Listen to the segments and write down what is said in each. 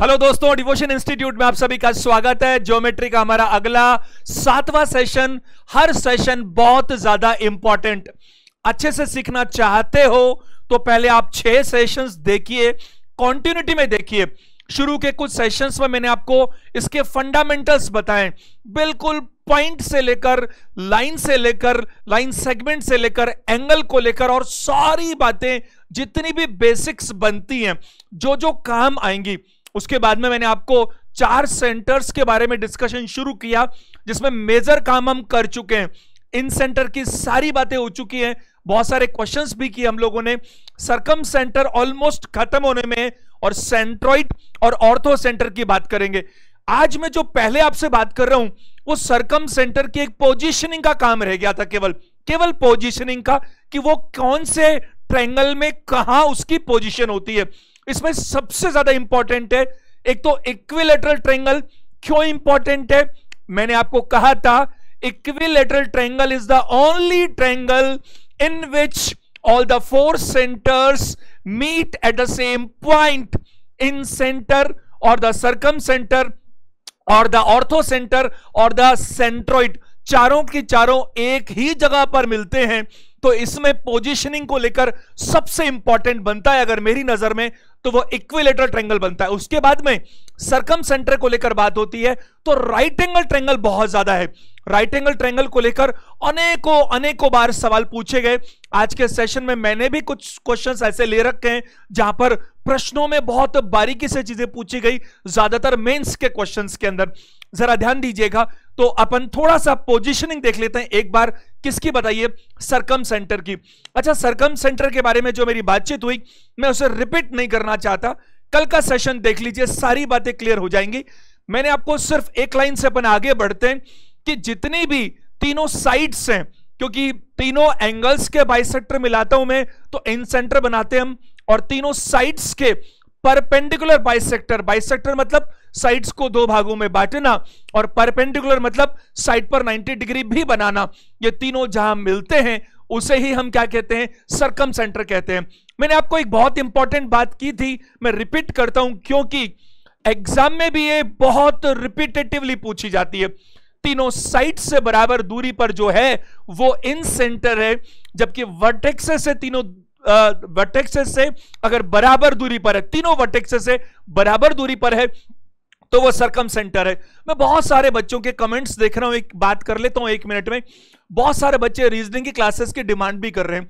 hello दोस्तों devotion institute में आप सभी का स्वागत है ज्योमेट्री का हमारा अगला सातवां सेशन हर सेशन बहुत ज्यादा इंपॉर्टेंट अच्छे से सीखना चाहते हो तो पहले आप छह सेशंस देखिए कॉन्टिन्यूटी में देखिए शुरू के कुछ सेशंस में मैंने आपको इसके फंडामेंटल्स बताएं बिल्कुल पॉइंट से लेकर लाइन से लेकर लाइन सेगमेंट से लेकर एंगल को लेकर और सारी बातें जितनी भी बेसिक्स बनती हैं जो जो काम आएंगी उसके बाद में मैंने आपको चार सेंटर्स के बारे में डिस्कशन शुरू किया जिसमें मेजर काम हम कर चुके हैं इन सेंटर की सारी बातें हो चुकी हैं बहुत सारे क्वेश्चंस भी किए हम लोगों ने सरकम सेंटर ऑलमोस्ट खत्म होने में और सेंट्रोइड और ऑर्थो सेंटर की बात करेंगे आज मैं जो पहले आपसे बात कर रहा हूं वो सरकम सेंटर की एक पोजिशनिंग का काम रह गया था केवल केवल पोजिशनिंग का कि वो कौन से ट्रैंगल में कहा उसकी पोजिशन होती है इसमें सबसे ज्यादा इंपॉर्टेंट है एक तो इक्विलेटरल ट्रेंगल क्यों इंपॉर्टेंट है मैंने आपको कहा था equilateral triangle is the only triangle in which all the four centres the same point incentre और द सर्कम सेंटर और द ऑर्थो सेंटर और द सेंट्रोइड चारों की चारों एक ही जगह पर मिलते हैं तो इसमें पोजीशनिंग को लेकर सबसे इंपॉर्टेंट बनता है अगर मेरी नजर में तो वो इक्विलेटरल ट्रेंगल बनता है उसके बाद में सरकम सेंटर को लेकर बात होती है तो राइट एंगल ट्रेंगल बहुत ज्यादा है राइट एंगल ट्रेंगल को लेकर अनेकों अनेकों बार सवाल पूछे गए आज के सेशन में मैंने भी कुछ क्वेश्चंस ऐसे ले रखे हैं जहां पर प्रश्नों में बहुत बारीकी से चीजें पूछी गई ज्यादातर मेंस के क्वेश्चंस के अंदर जरा ध्यान दीजिएगा तो अपन थोड़ा सा पोजीशनिंग देख लेते हैं एक बार किसकी बताइए सरकम सेंटर की अच्छा सरकम सेंटर के बारे में जो मेरी बातचीत हुई मैं उसे रिपीट नहीं करना चाहता कल का सेशन देख लीजिए सारी बातें क्लियर हो जाएंगी मैंने आपको सिर्फ एक लाइन से अपन आगे बढ़ते हैं कि जितनी भी तीनों साइड्स हैं क्योंकि तीनों एंगल्स के बाइसेक्टर मिलाता हूं मैं तो इन सेंटर बनाते हैं हम और तीनों साइड्स के परपेंडिकुलर बाइसेक्टर बाइसेक्टर मतलब साइड्स को दो भागों में बांटना और परपेंडिकुलर मतलब साइड पर 90 डिग्री भी बनाना ये तीनों जहां मिलते हैं उसे ही हम क्या कहते हैं सरकम सेंटर कहते हैं मैंने आपको एक बहुत इंपॉर्टेंट बात की थी मैं रिपीट करता हूं क्योंकि एग्जाम में भी ये बहुत रिपीटेटिवली पूछी जाती है तीनों साइड से बराबर दूरी पर जो है वो इन सेंटर है जबकि वर्टेक्स से तीनों वर्टेक्स से अगर बराबर दूरी पर है तीनों वर्टेक्स से बराबर दूरी पर है तो वो सरकम सेंटर है मैं बहुत सारे बच्चों के कमेंट्स देख रहा हूं एक बात कर लेता हूं एक मिनट में बहुत सारे बच्चे रीजनिंग की क्लासेस की डिमांड भी कर रहे हैं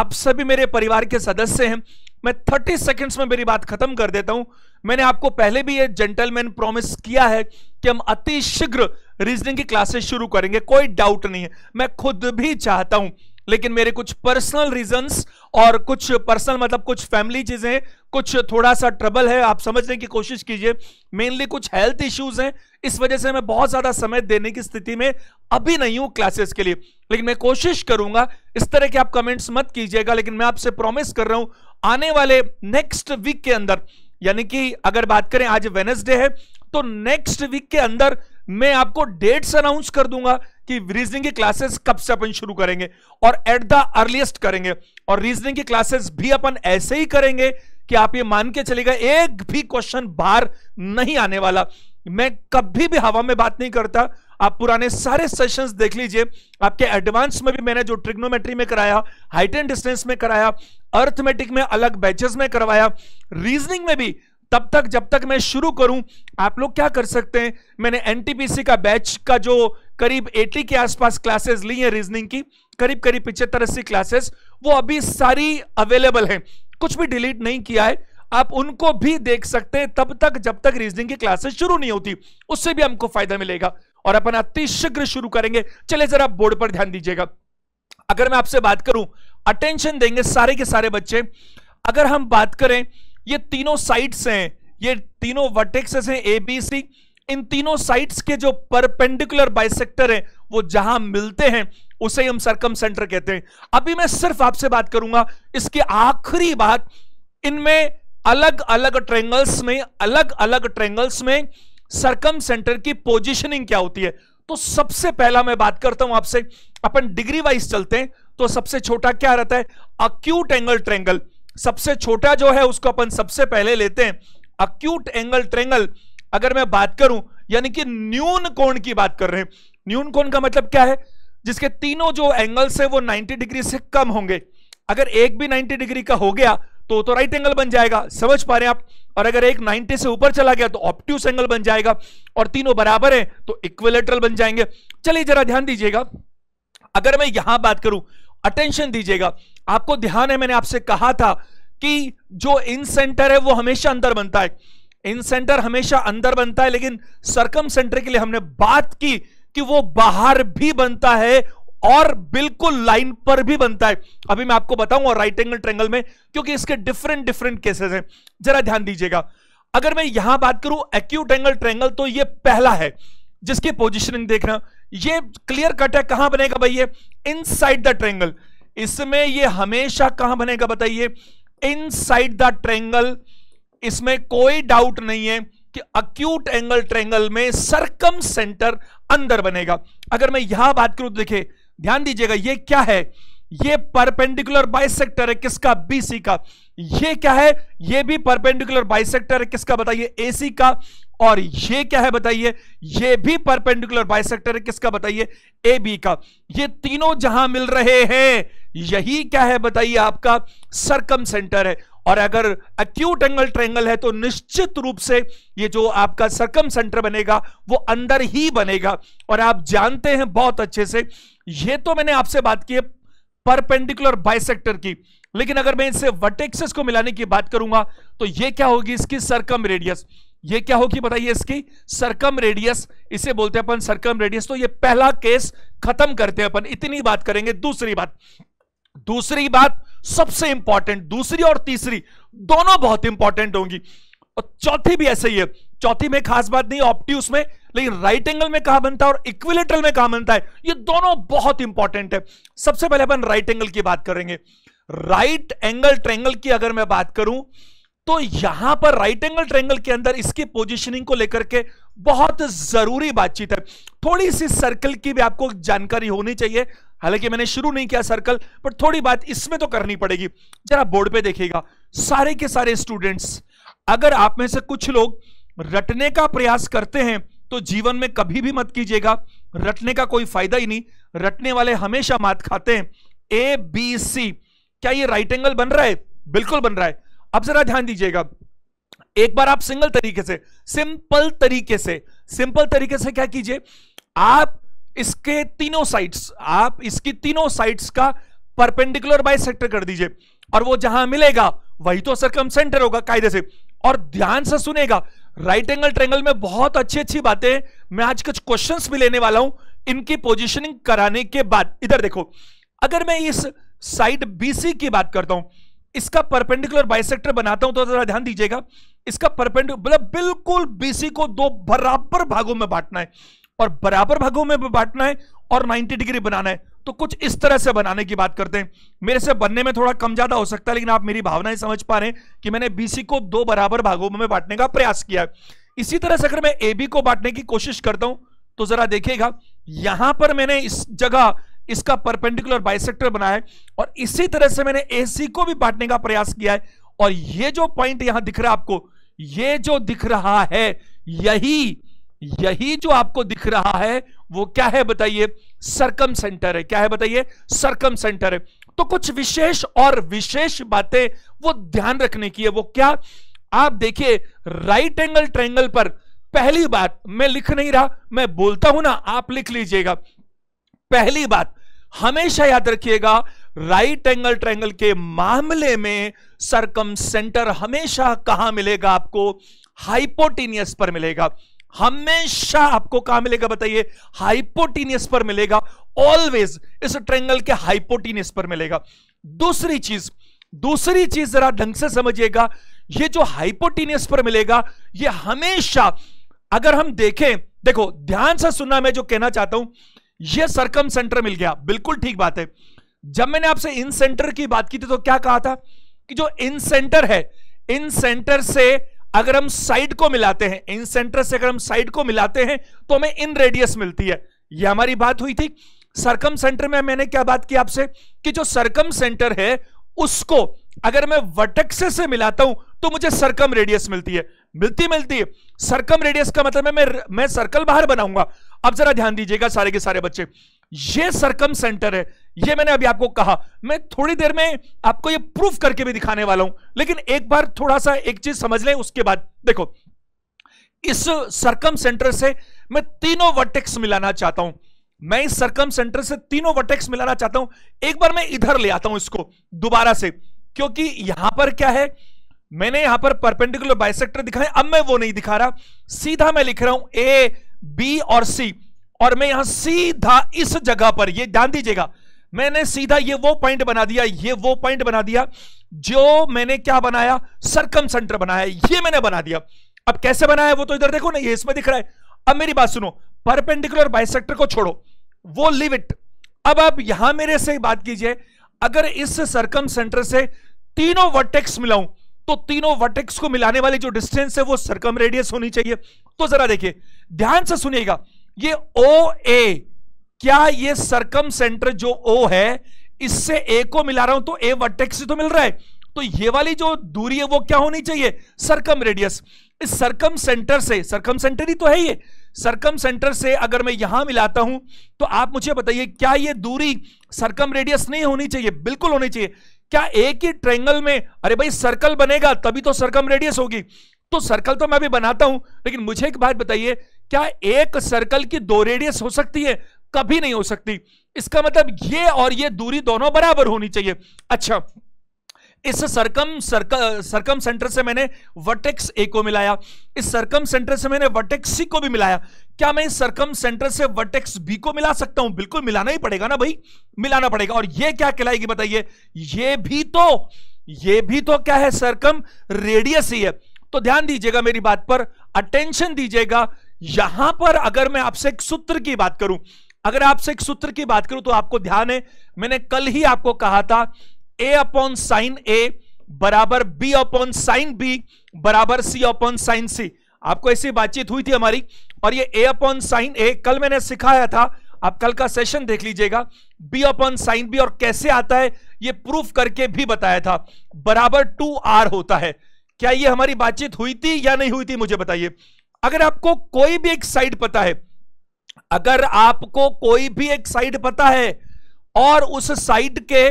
आप सभी मेरे परिवार के सदस्य हैं मैं थर्टी सेकेंड्स में मेरी बात खत्म कर देता हूं मैंने आपको पहले भी ये जेंटलमैन प्रॉमिस किया है कि हम अतिशीघ्र रीजनिंग की क्लासेस शुरू करेंगे कोई डाउट नहीं है मैं खुद भी चाहता हूं लेकिन मेरे कुछ पर्सनल रीजंस और कुछ पर्सनल मतलब कुछ फैमिली चीजें कुछ थोड़ा सा ट्रबल है आप समझने की कोशिश कीजिए मेनली कुछ हेल्थ इश्यूज हैं इस वजह से मैं बहुत ज्यादा समय देने की स्थिति में अभी नहीं हूं क्लासेस के लिए लेकिन मैं कोशिश करूंगा इस तरह के आप कमेंट्स मत कीजिएगा लेकिन मैं आपसे प्रॉमिस कर रहा हूं आने वाले नेक्स्ट वीक के अंदर यानी कि अगर बात करें आज वेनेसडे है तो नेक्स्ट वीक के अंदर मैं आपको डेट्स अनाउंस कर दूंगा कि रीजनिंग की क्लासेस कब से अपन शुरू करेंगे और एट द अर्लीस्ट करेंगे और रीजनिंग की क्लासेस भी अपन ऐसे ही करेंगे कि आप ये मान के चलेगा एक भी क्वेश्चन बाहर नहीं आने वाला मैं कभी भी हवा में बात नहीं करता आप पुराने सारे सेशंस देख लीजिए आपके एडवांस में भी मैंने जो ट्रिग्नोमेट्री में कराया हाइट एंड डिस्टेंस में कराया अर्थमेटिक में अलग बैचेस में करवाया रीजनिंग में भी तब तक जब तक मैं शुरू करूं आप लोग क्या कर सकते हैं मैंने एनटीपीसी का बैच का जो करीब 80 के आसपास क्लासेस ली है रीजनिंग की करीब करीब पिछहत्तर अस्सी क्लासेस वो अभी सारी अवेलेबल हैं कुछ भी डिलीट नहीं किया है आप उनको भी देख सकते हैं तब तक जब तक रीजनिंग की क्लासेस शुरू नहीं होती उससे भी हमको फायदा मिलेगा और अपन अतिशीघ्र शुरू करेंगे चले जरा बोर्ड पर ध्यान दीजिएगा अगर मैं आपसे बात करूं अटेंशन देंगे सारे के सारे बच्चे अगर हम बात करें ये तीनों साइड्स हैं ये तीनों वर्टेक्सेस हैं ए बी सी इन तीनों साइड्स के जो परपेंडिकुलर बाइसेक्टर हैं वो जहां मिलते हैं उसे हम सरकम सेंटर कहते हैं अभी मैं सिर्फ आपसे बात करूंगा इसकी आखिरी बात इनमें अलग अलग ट्रेंगल्स में अलग अलग ट्रेंगल्स में सरकम सेंटर की पोजिशनिंग क्या होती है तो सबसे पहला मैं बात करता हूं आपसे अपन डिग्री वाइज चलते हैं तो सबसे छोटा क्या रहता है अक्यूट एंगल ट्रेंगल सबसे छोटा जो है उसको अपन सबसे पहले लेते हैं अक्यूट एंगल ट्रेंगल अगर मैं बात करूं यानी कि न्यून कोण की बात कर रहे हैं न्यून कोण का मतलब क्या है जिसके तीनों जो एंगल्स है वो 90 डिग्री से कम होंगे अगर एक भी 90 डिग्री का हो गया तो तो राइट एंगल बन जाएगा समझ पा रहे हैं आप और अगर एक 90 से ऊपर चला गया तो ऑप्ट्यूस एंगल बन जाएगा और तीनों बराबर है तो इक्वेलेटरल बन जाएंगे चलिए जरा ध्यान दीजिएगा अगर मैं यहां बात करूं अटेंशन दीजिएगा आपको ध्यान है मैंने आपसे कहा था कि जो इन सेंटर है वो हमेशा अंदर बनता है इन सेंटर हमेशा अंदर बनता है लेकिन सरकम सेंटर के लिए हमने बात की कि वो बाहर भी बनता है और बिल्कुल लाइन पर भी बनता है अभी मैं आपको बताऊंगा राइट एंगल ट्रेंगल में क्योंकि इसके डिफरेंट डिफरेंट केसेस हैं जरा ध्यान दीजिएगा अगर मैं यहां बात करूं एक्यूट एंगल ट्रेंगल तो ये पहला है जिसकी पोजिशनिंग देखना ये क्लियर कट है कहां बनेगा भाई ये इन द ट्रेंगल इसमें ये हमेशा कहां बनेगा बताइए इन साइड द ट्रेंगल इसमें कोई डाउट नहीं है कि अक्यूट एंगल ट्रेंगल में सरकम सेंटर अंदर बनेगा अगर मैं यहां बात करूं तो देखे ध्यान दीजिएगा ये क्या है ये परपेंडिकुलर बाइसेक्टर है किसका बीसी का ये क्या है ये भी परपेंडिकुलर बाइसेक्टर है किसका बताइए एसी का और ये क्या है बताइए ये भी परपेंडिकुलर बाइसेक्टर है किसका बताइए ए का ये तीनों जहां मिल रहे हैं यही क्या है बताइए आपका सरकम सेंटर है और अगर अक्यूट एंगल ट्रेंगल है तो निश्चित रूप से ये जो आपका सरकम सेंटर बनेगा वो अंदर ही बनेगा और आप जानते हैं बहुत अच्छे से ये तो मैंने आपसे बात की है परपेंडिकुलर बाइसेक्टर की लेकिन अगर मैं इसे वर्टेक्सेस को मिलाने की बात करूंगा तो ये क्या होगी इसकी सरकम रेडियस ये क्या होगी बताइए इसकी सरकम रेडियस इसे बोलते हैं अपन सरकम रेडियस तो ये पहला केस खत्म करते हैं अपन इतनी बात करेंगे दूसरी बात दूसरी बात सबसे इंपॉर्टेंट दूसरी और तीसरी दोनों बहुत इंपॉर्टेंट होंगी और चौथी भी ऐसे ही है चौथी में खास बात नहीं ऑप्टी उसमें लेकिन राइट एंगल में कहा बनता है और इक्विलेटरल में कहा बनता है ये दोनों बहुत इंपॉर्टेंट है सबसे पहले अपन राइट एंगल की बात करेंगे राइट एंगल ट्रेंगल की अगर मैं बात करूं तो यहां पर राइट एंगल ट्रेंगल के अंदर इसकी पोजीशनिंग को लेकर के बहुत जरूरी बातचीत है थोड़ी सी सर्कल की भी आपको जानकारी होनी चाहिए हालांकि मैंने शुरू नहीं किया सर्कल पर थोड़ी बात इसमें तो करनी पड़ेगी जरा बोर्ड पे देखिएगा सारे के सारे स्टूडेंट्स अगर आप में से कुछ लोग रटने का प्रयास करते हैं तो जीवन में कभी भी मत कीजिएगा रटने का कोई फायदा ही नहीं रटने वाले हमेशा मात खाते हैं ए बी सी क्या ये राइट एंगल बन रहा है बिल्कुल बन रहा है अब जरा ध्यान दीजिएगा एक बार आप सिंगल तरीके से सिंपल तरीके से सिंपल तरीके से क्या कीजिए आप इसके तीनों साइड्स आप इसकी तीनों साइड्स का परपेंडिकुलर बाई कर दीजिए और वो जहां मिलेगा वही तो सरकम सेंटर होगा कायदे से और ध्यान से सुनेगा राइट एंगल ट्रेंगल में बहुत अच्छी अच्छी बातें मैं आज कुछ क्वेश्चंस भी लेने वाला हूं इनकी पोजीशनिंग कराने के बाद इधर देखो अगर मैं इस साइड बीसी की बात करता हूं इसका परपेंडिकुलर बाइसेक्टर बनाता हूं तो जरा ध्यान दीजिएगा इसका परपेंडिकुलर मतलब बिल्कुल बीसी को दो बराबर भागों में बांटना है और बराबर भागों में बांटना है और 90 डिग्री बनाना है तो कुछ इस तरह से बनाने की बात करते हैं मेरे से बनने में थोड़ा कम ज्यादा हो सकता है लेकिन आप मेरी भावना समझ पा रहे हैं कि मैंने बीसी को दो बराबर भागों में बांटने का प्रयास किया इसी तरह से अगर मैं ए बी को बांटने की कोशिश करता हूं तो जरा देखिएगा यहां पर मैंने इस जगह इसका परपेंडिकुलर बाइसेक्टर बनाया है और इसी तरह से मैंने ए सी को भी बांटने का प्रयास किया है और ये जो पॉइंट यहां दिख रहा है आपको ये जो दिख रहा है यही यही जो आपको दिख रहा है वो क्या है बताइए सरकम सेंटर है क्या है बताइए सरकम सेंटर है तो कुछ विशेष और विशेष बातें वो ध्यान रखने की है वो क्या आप देखिए राइट एंगल ट्रायंगल पर पहली बात मैं लिख नहीं रहा मैं बोलता हूं ना आप लिख लीजिएगा पहली बात हमेशा याद रखिएगा राइट एंगल ट्रायंगल के मामले में सरकम सेंटर हमेशा कहां मिलेगा आपको हाइपोटीनियस पर मिलेगा हमेशा आपको कहा मिलेगा बताइए हाइपोटीनियस पर मिलेगा ऑलवेज इस ट्रेंगल के हाइपोटीनियस पर मिलेगा दूसरी चीज दूसरी चीज जरा ढंग से समझिएगा ये जो हाइपोटीनियस पर मिलेगा ये हमेशा अगर हम देखें देखो ध्यान से सुनना मैं जो कहना चाहता हूं ये सरकम सेंटर मिल गया बिल्कुल ठीक बात है जब मैंने आपसे इन सेंटर की बात की थी तो क्या कहा था कि जो इन सेंटर है इन सेंटर से अगर हम साइड को मिलाते हैं इन सेंटर से अगर हम साइड को मिलाते हैं तो हमें इन रेडियस मिलती है ये हमारी बात हुई थी सरकम सेंटर में मैंने क्या बात की आपसे कि जो सरकम सेंटर है उसको अगर मैं वटक्से से मिलाता हूं तो मुझे सरकम रेडियस मिलती है मिलती मिलती है सरकम रेडियस का मतलब है मैं मैं सर्कल बाहर बनाऊंगा अब जरा ध्यान दीजिएगा सारे के सारे बच्चे ये सरकम सेंटर है ये मैंने अभी आपको कहा मैं थोड़ी देर में आपको ये प्रूफ करके भी दिखाने वाला हूं लेकिन एक बार थोड़ा सा एक चीज समझ लें उसके बाद देखो इस सरकम सेंटर से मैं तीनों वर्टेक्स मिलाना चाहता हूं मैं इस सरकम सेंटर से तीनों वर्टेक्स मिलाना चाहता हूं एक बार मैं इधर ले आता हूं इसको दोबारा से क्योंकि यहां पर क्या है मैंने यहां पर परपेंडिकुलर बाइसेक्टर दिखाए अब मैं वो नहीं दिखा रहा सीधा मैं लिख रहा हूं ए बी और सी और मैं यहां सीधा इस जगह पर ये ध्यान दीजिएगा मैंने सीधा ये वो पॉइंट बना दिया ये वो पॉइंट बना दिया जो मैंने क्या बनाया सरकम सेंटर बनाया ये मैंने बना दिया अब कैसे बनाया वो तो इधर देखो ना ये इसमें दिख रहा है अब मेरी बात सुनो परपेंडिकुलर बाइसेक्टर को छोड़ो वो लिव इट अब आप यहां मेरे से बात कीजिए अगर इस सरकम सेंटर से तीनों वर्टेक्स मिलाऊं तो तीनों वर्टेक्स को मिलाने वाली जो डिस्टेंस है वो सरकम रेडियस होनी चाहिए तो जरा देखिए ध्यान से सुनिएगा ये ओ ए क्या ये सरकम सेंटर जो ओ है इससे ए को मिला रहा हूं तो ए वर्टेक्स तो मिल रहा है तो ये वाली जो दूरी है वो क्या होनी चाहिए सरकम रेडियस इस सरकम सेंटर से सरकम सेंटर ही तो है ये सरकम सेंटर से अगर मैं यहां मिलाता हूं तो आप मुझे बताइए क्या ये दूरी सरकम रेडियस नहीं होनी चाहिए बिल्कुल होनी चाहिए क्या एक ही ट्रेंगल में अरे भाई सर्कल बनेगा तभी तो सरकम रेडियस होगी तो सर्कल तो मैं भी बनाता हूं लेकिन मुझे एक बात बताइए क्या एक सर्कल की दो रेडियस हो सकती है कभी नहीं हो सकती इसका मतलब ये और ये दूरी दोनों बराबर होनी चाहिए अच्छा इस सरकम सरक सरकम सेंटर से मैंने वर्टेक्स ए को मिलाया इस सरकम सेंटर से मैंने वर्टेक्स सी को भी मिलाया क्या मैं इस सरकम सेंटर से वर्टेक्स बी को मिला सकता हूं बिल्कुल मिलाना ही पड़ेगा ना भाई मिलाना पड़ेगा और ये क्या कहलाएगी बताइए ये भी तो ये भी तो क्या है सरकम रेडियस ही है तो ध्यान दीजिएगा मेरी बात पर अटेंशन दीजिएगा यहां पर अगर मैं आपसे एक सूत्र की बात करूं अगर आपसे एक सूत्र की बात करूं तो आपको ध्यान है मैंने कल ही आपको कहा था ए अपॉन साइन ए बराबर बी अपॉन साइन बी बराबर सी अपॉन साइन सी आपको ऐसी बातचीत हुई थी हमारी और ये ए अपॉन साइन ए कल मैंने सिखाया था आप कल का सेशन देख लीजिएगा बी अपॉन साइन बी और कैसे आता है ये प्रूफ करके भी बताया था बराबर टू आर होता है क्या ये हमारी बातचीत हुई थी या नहीं हुई थी मुझे बताइए अगर आपको कोई भी एक साइड पता है अगर आपको कोई भी एक साइड पता है और उस साइड के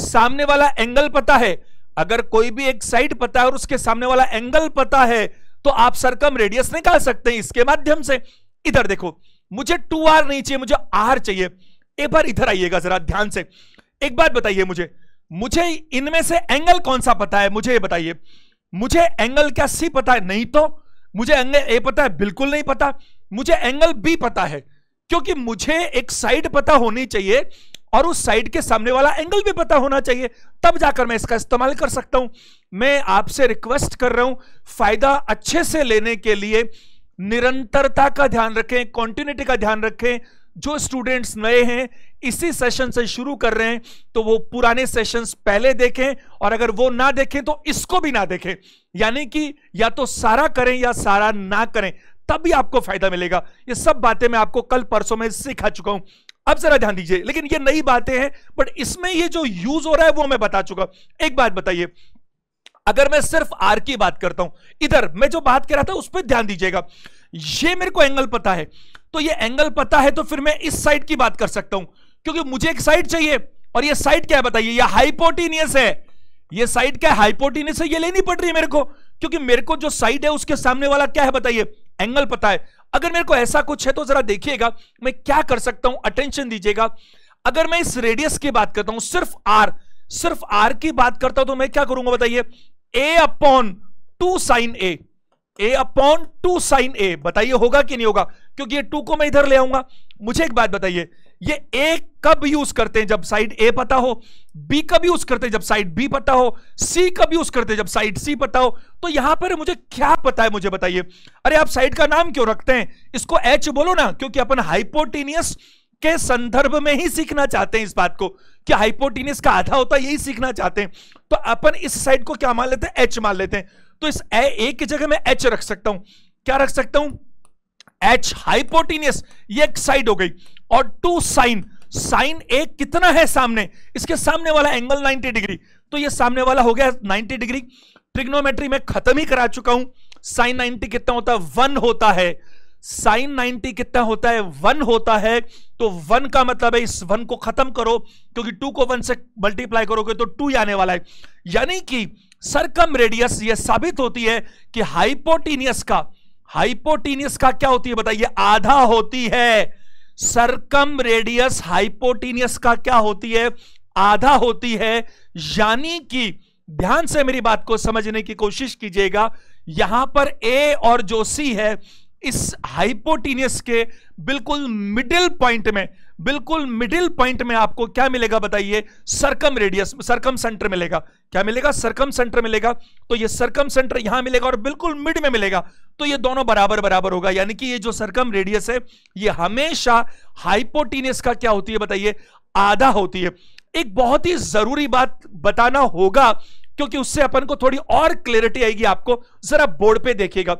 सामने वाला एंगल पता है अगर कोई भी एक साइड पता है और उसके सामने वाला एंगल पता है तो आप सरकम रेडियस निकाल सकते हैं इसके माध्यम से इधर देखो मुझे टू आर नहीं चाहिए मुझे आर चाहिए एक बार इधर आइएगा जरा ध्यान से एक बात बताइए मुझे मुझे इनमें से एंगल कौन सा पता है मुझे ये बताइए मुझे एंगल क्या सी पता है नहीं तो मुझे एंगल ए पता है बिल्कुल नहीं पता मुझे एंगल बी पता है क्योंकि मुझे एक साइड पता होनी चाहिए और उस साइड के सामने वाला एंगल भी पता होना चाहिए तब जाकर मैं इसका इस्तेमाल कर सकता हूं मैं आपसे रिक्वेस्ट कर रहा हूं फायदा अच्छे से लेने के लिए निरंतरता का ध्यान रखें कॉन्टिन्यूटी का ध्यान रखें जो स्टूडेंट्स नए हैं इसी सेशन से शुरू कर रहे हैं तो वो पुराने सेशंस पहले देखें और अगर वो ना देखें तो इसको भी ना देखें यानी कि या तो सारा करें या सारा ना करें तभी आपको फायदा मिलेगा ये सब बातें मैं आपको कल परसों में सिखा चुका हूं अब जरा ध्यान दीजिए लेकिन ये नई बातें हैं बट इसमें ये जो यूज हो रहा है वो मैं बता चुका एक बात बताइए अगर मैं सिर्फ आर की बात करता हूं इधर मैं जो बात कर रहा था उस पर ध्यान दीजिएगा ये मेरे को एंगल पता है तो ये एंगल पता है तो फिर मैं इस साइड की बात कर सकता हूं क्योंकि मुझे एक साइड चाहिए और ये साइड क्या है बताइए ये हाइपोटीनियस है ये साइड क्या हाइपोटीनियस है ये लेनी पड़ रही है मेरे को क्योंकि मेरे को जो साइड है उसके सामने वाला क्या है बताइए एंगल पता है अगर मेरे को ऐसा कुछ है तो जरा देखिएगा मैं क्या कर सकता हूं अटेंशन दीजिएगा अगर मैं इस रेडियस की बात करता हूं सिर्फ आर सिर्फ आर की बात करता हूं तो मैं क्या करूंगा बताइए a upon two sine A a upon two sine A बताइए होगा कि नहीं होगा क्योंकि ये टू को मैं इधर ले आऊंगा मुझे एक बात बताइए ये ए कब यूज करते हैं जब साइड ए पता हो बी कब यूज करते हैं जब साइड बी पता हो सी कब यूज करते हैं जब साइड सी पता हो तो यहां पर मुझे क्या पता है मुझे बताइए अरे आप साइड का नाम क्यों रखते हैं इसको एच बोलो ना क्योंकि अपन हाइपोटीनियस के संदर्भ में ही सीखना चाहते हैं इस बात को कि हाइपोटीनियस का आधा होता है यही सीखना चाहते हैं तो अपन इस साइड को क्या मान लेते हैं एच मान लेते हैं तो इस ए, ए की जगह मैं एच रख सकता हूं क्या रख सकता हूं एच हाइपोटीनियस ये एक साइड हो गई और टू साइन साइन ए कितना है सामने इसके सामने वाला एंगल 90 डिग्री तो ये सामने वाला हो गया 90 डिग्री ट्रिग्नोमेट्री में खत्म ही करा चुका हूं साइन 90 कितना होता है वन होता है साइन 90 कितना होता है वन होता है तो वन का मतलब है इस वन को खत्म करो क्योंकि टू को वन से मल्टीप्लाई करोगे तो टू आने वाला है यानी कि सरकम रेडियस यह साबित होती है कि हाइपोटीनियस का हाइपोटीनियस का क्या होती है बताइए आधा होती है सरकम रेडियस हाइपोटीनियस का क्या होती है आधा होती है यानी कि ध्यान से मेरी बात को समझने की कोशिश कीजिएगा यहां पर ए और जो सी है इस हाइपोटीनियस के बिल्कुल मिडिल पॉइंट में बिल्कुल मिडिल पॉइंट में आपको क्या मिलेगा बताइए सरकम रेडियस सरकम सेंटर मिलेगा क्या मिलेगा सरकम सेंटर मिलेगा तो ये सरकम सेंटर यहां मिलेगा और बिल्कुल मिड में मिलेगा तो ये दोनों बराबर बराबर होगा यानी कि ये जो सरकम रेडियस है ये हमेशा हाइपोटीनियस का क्या होती है बताइए आधा होती है एक बहुत ही जरूरी बात बताना होगा क्योंकि उससे अपन को थोड़ी और क्लियरिटी आएगी आपको जरा बोर्ड पे देखिएगा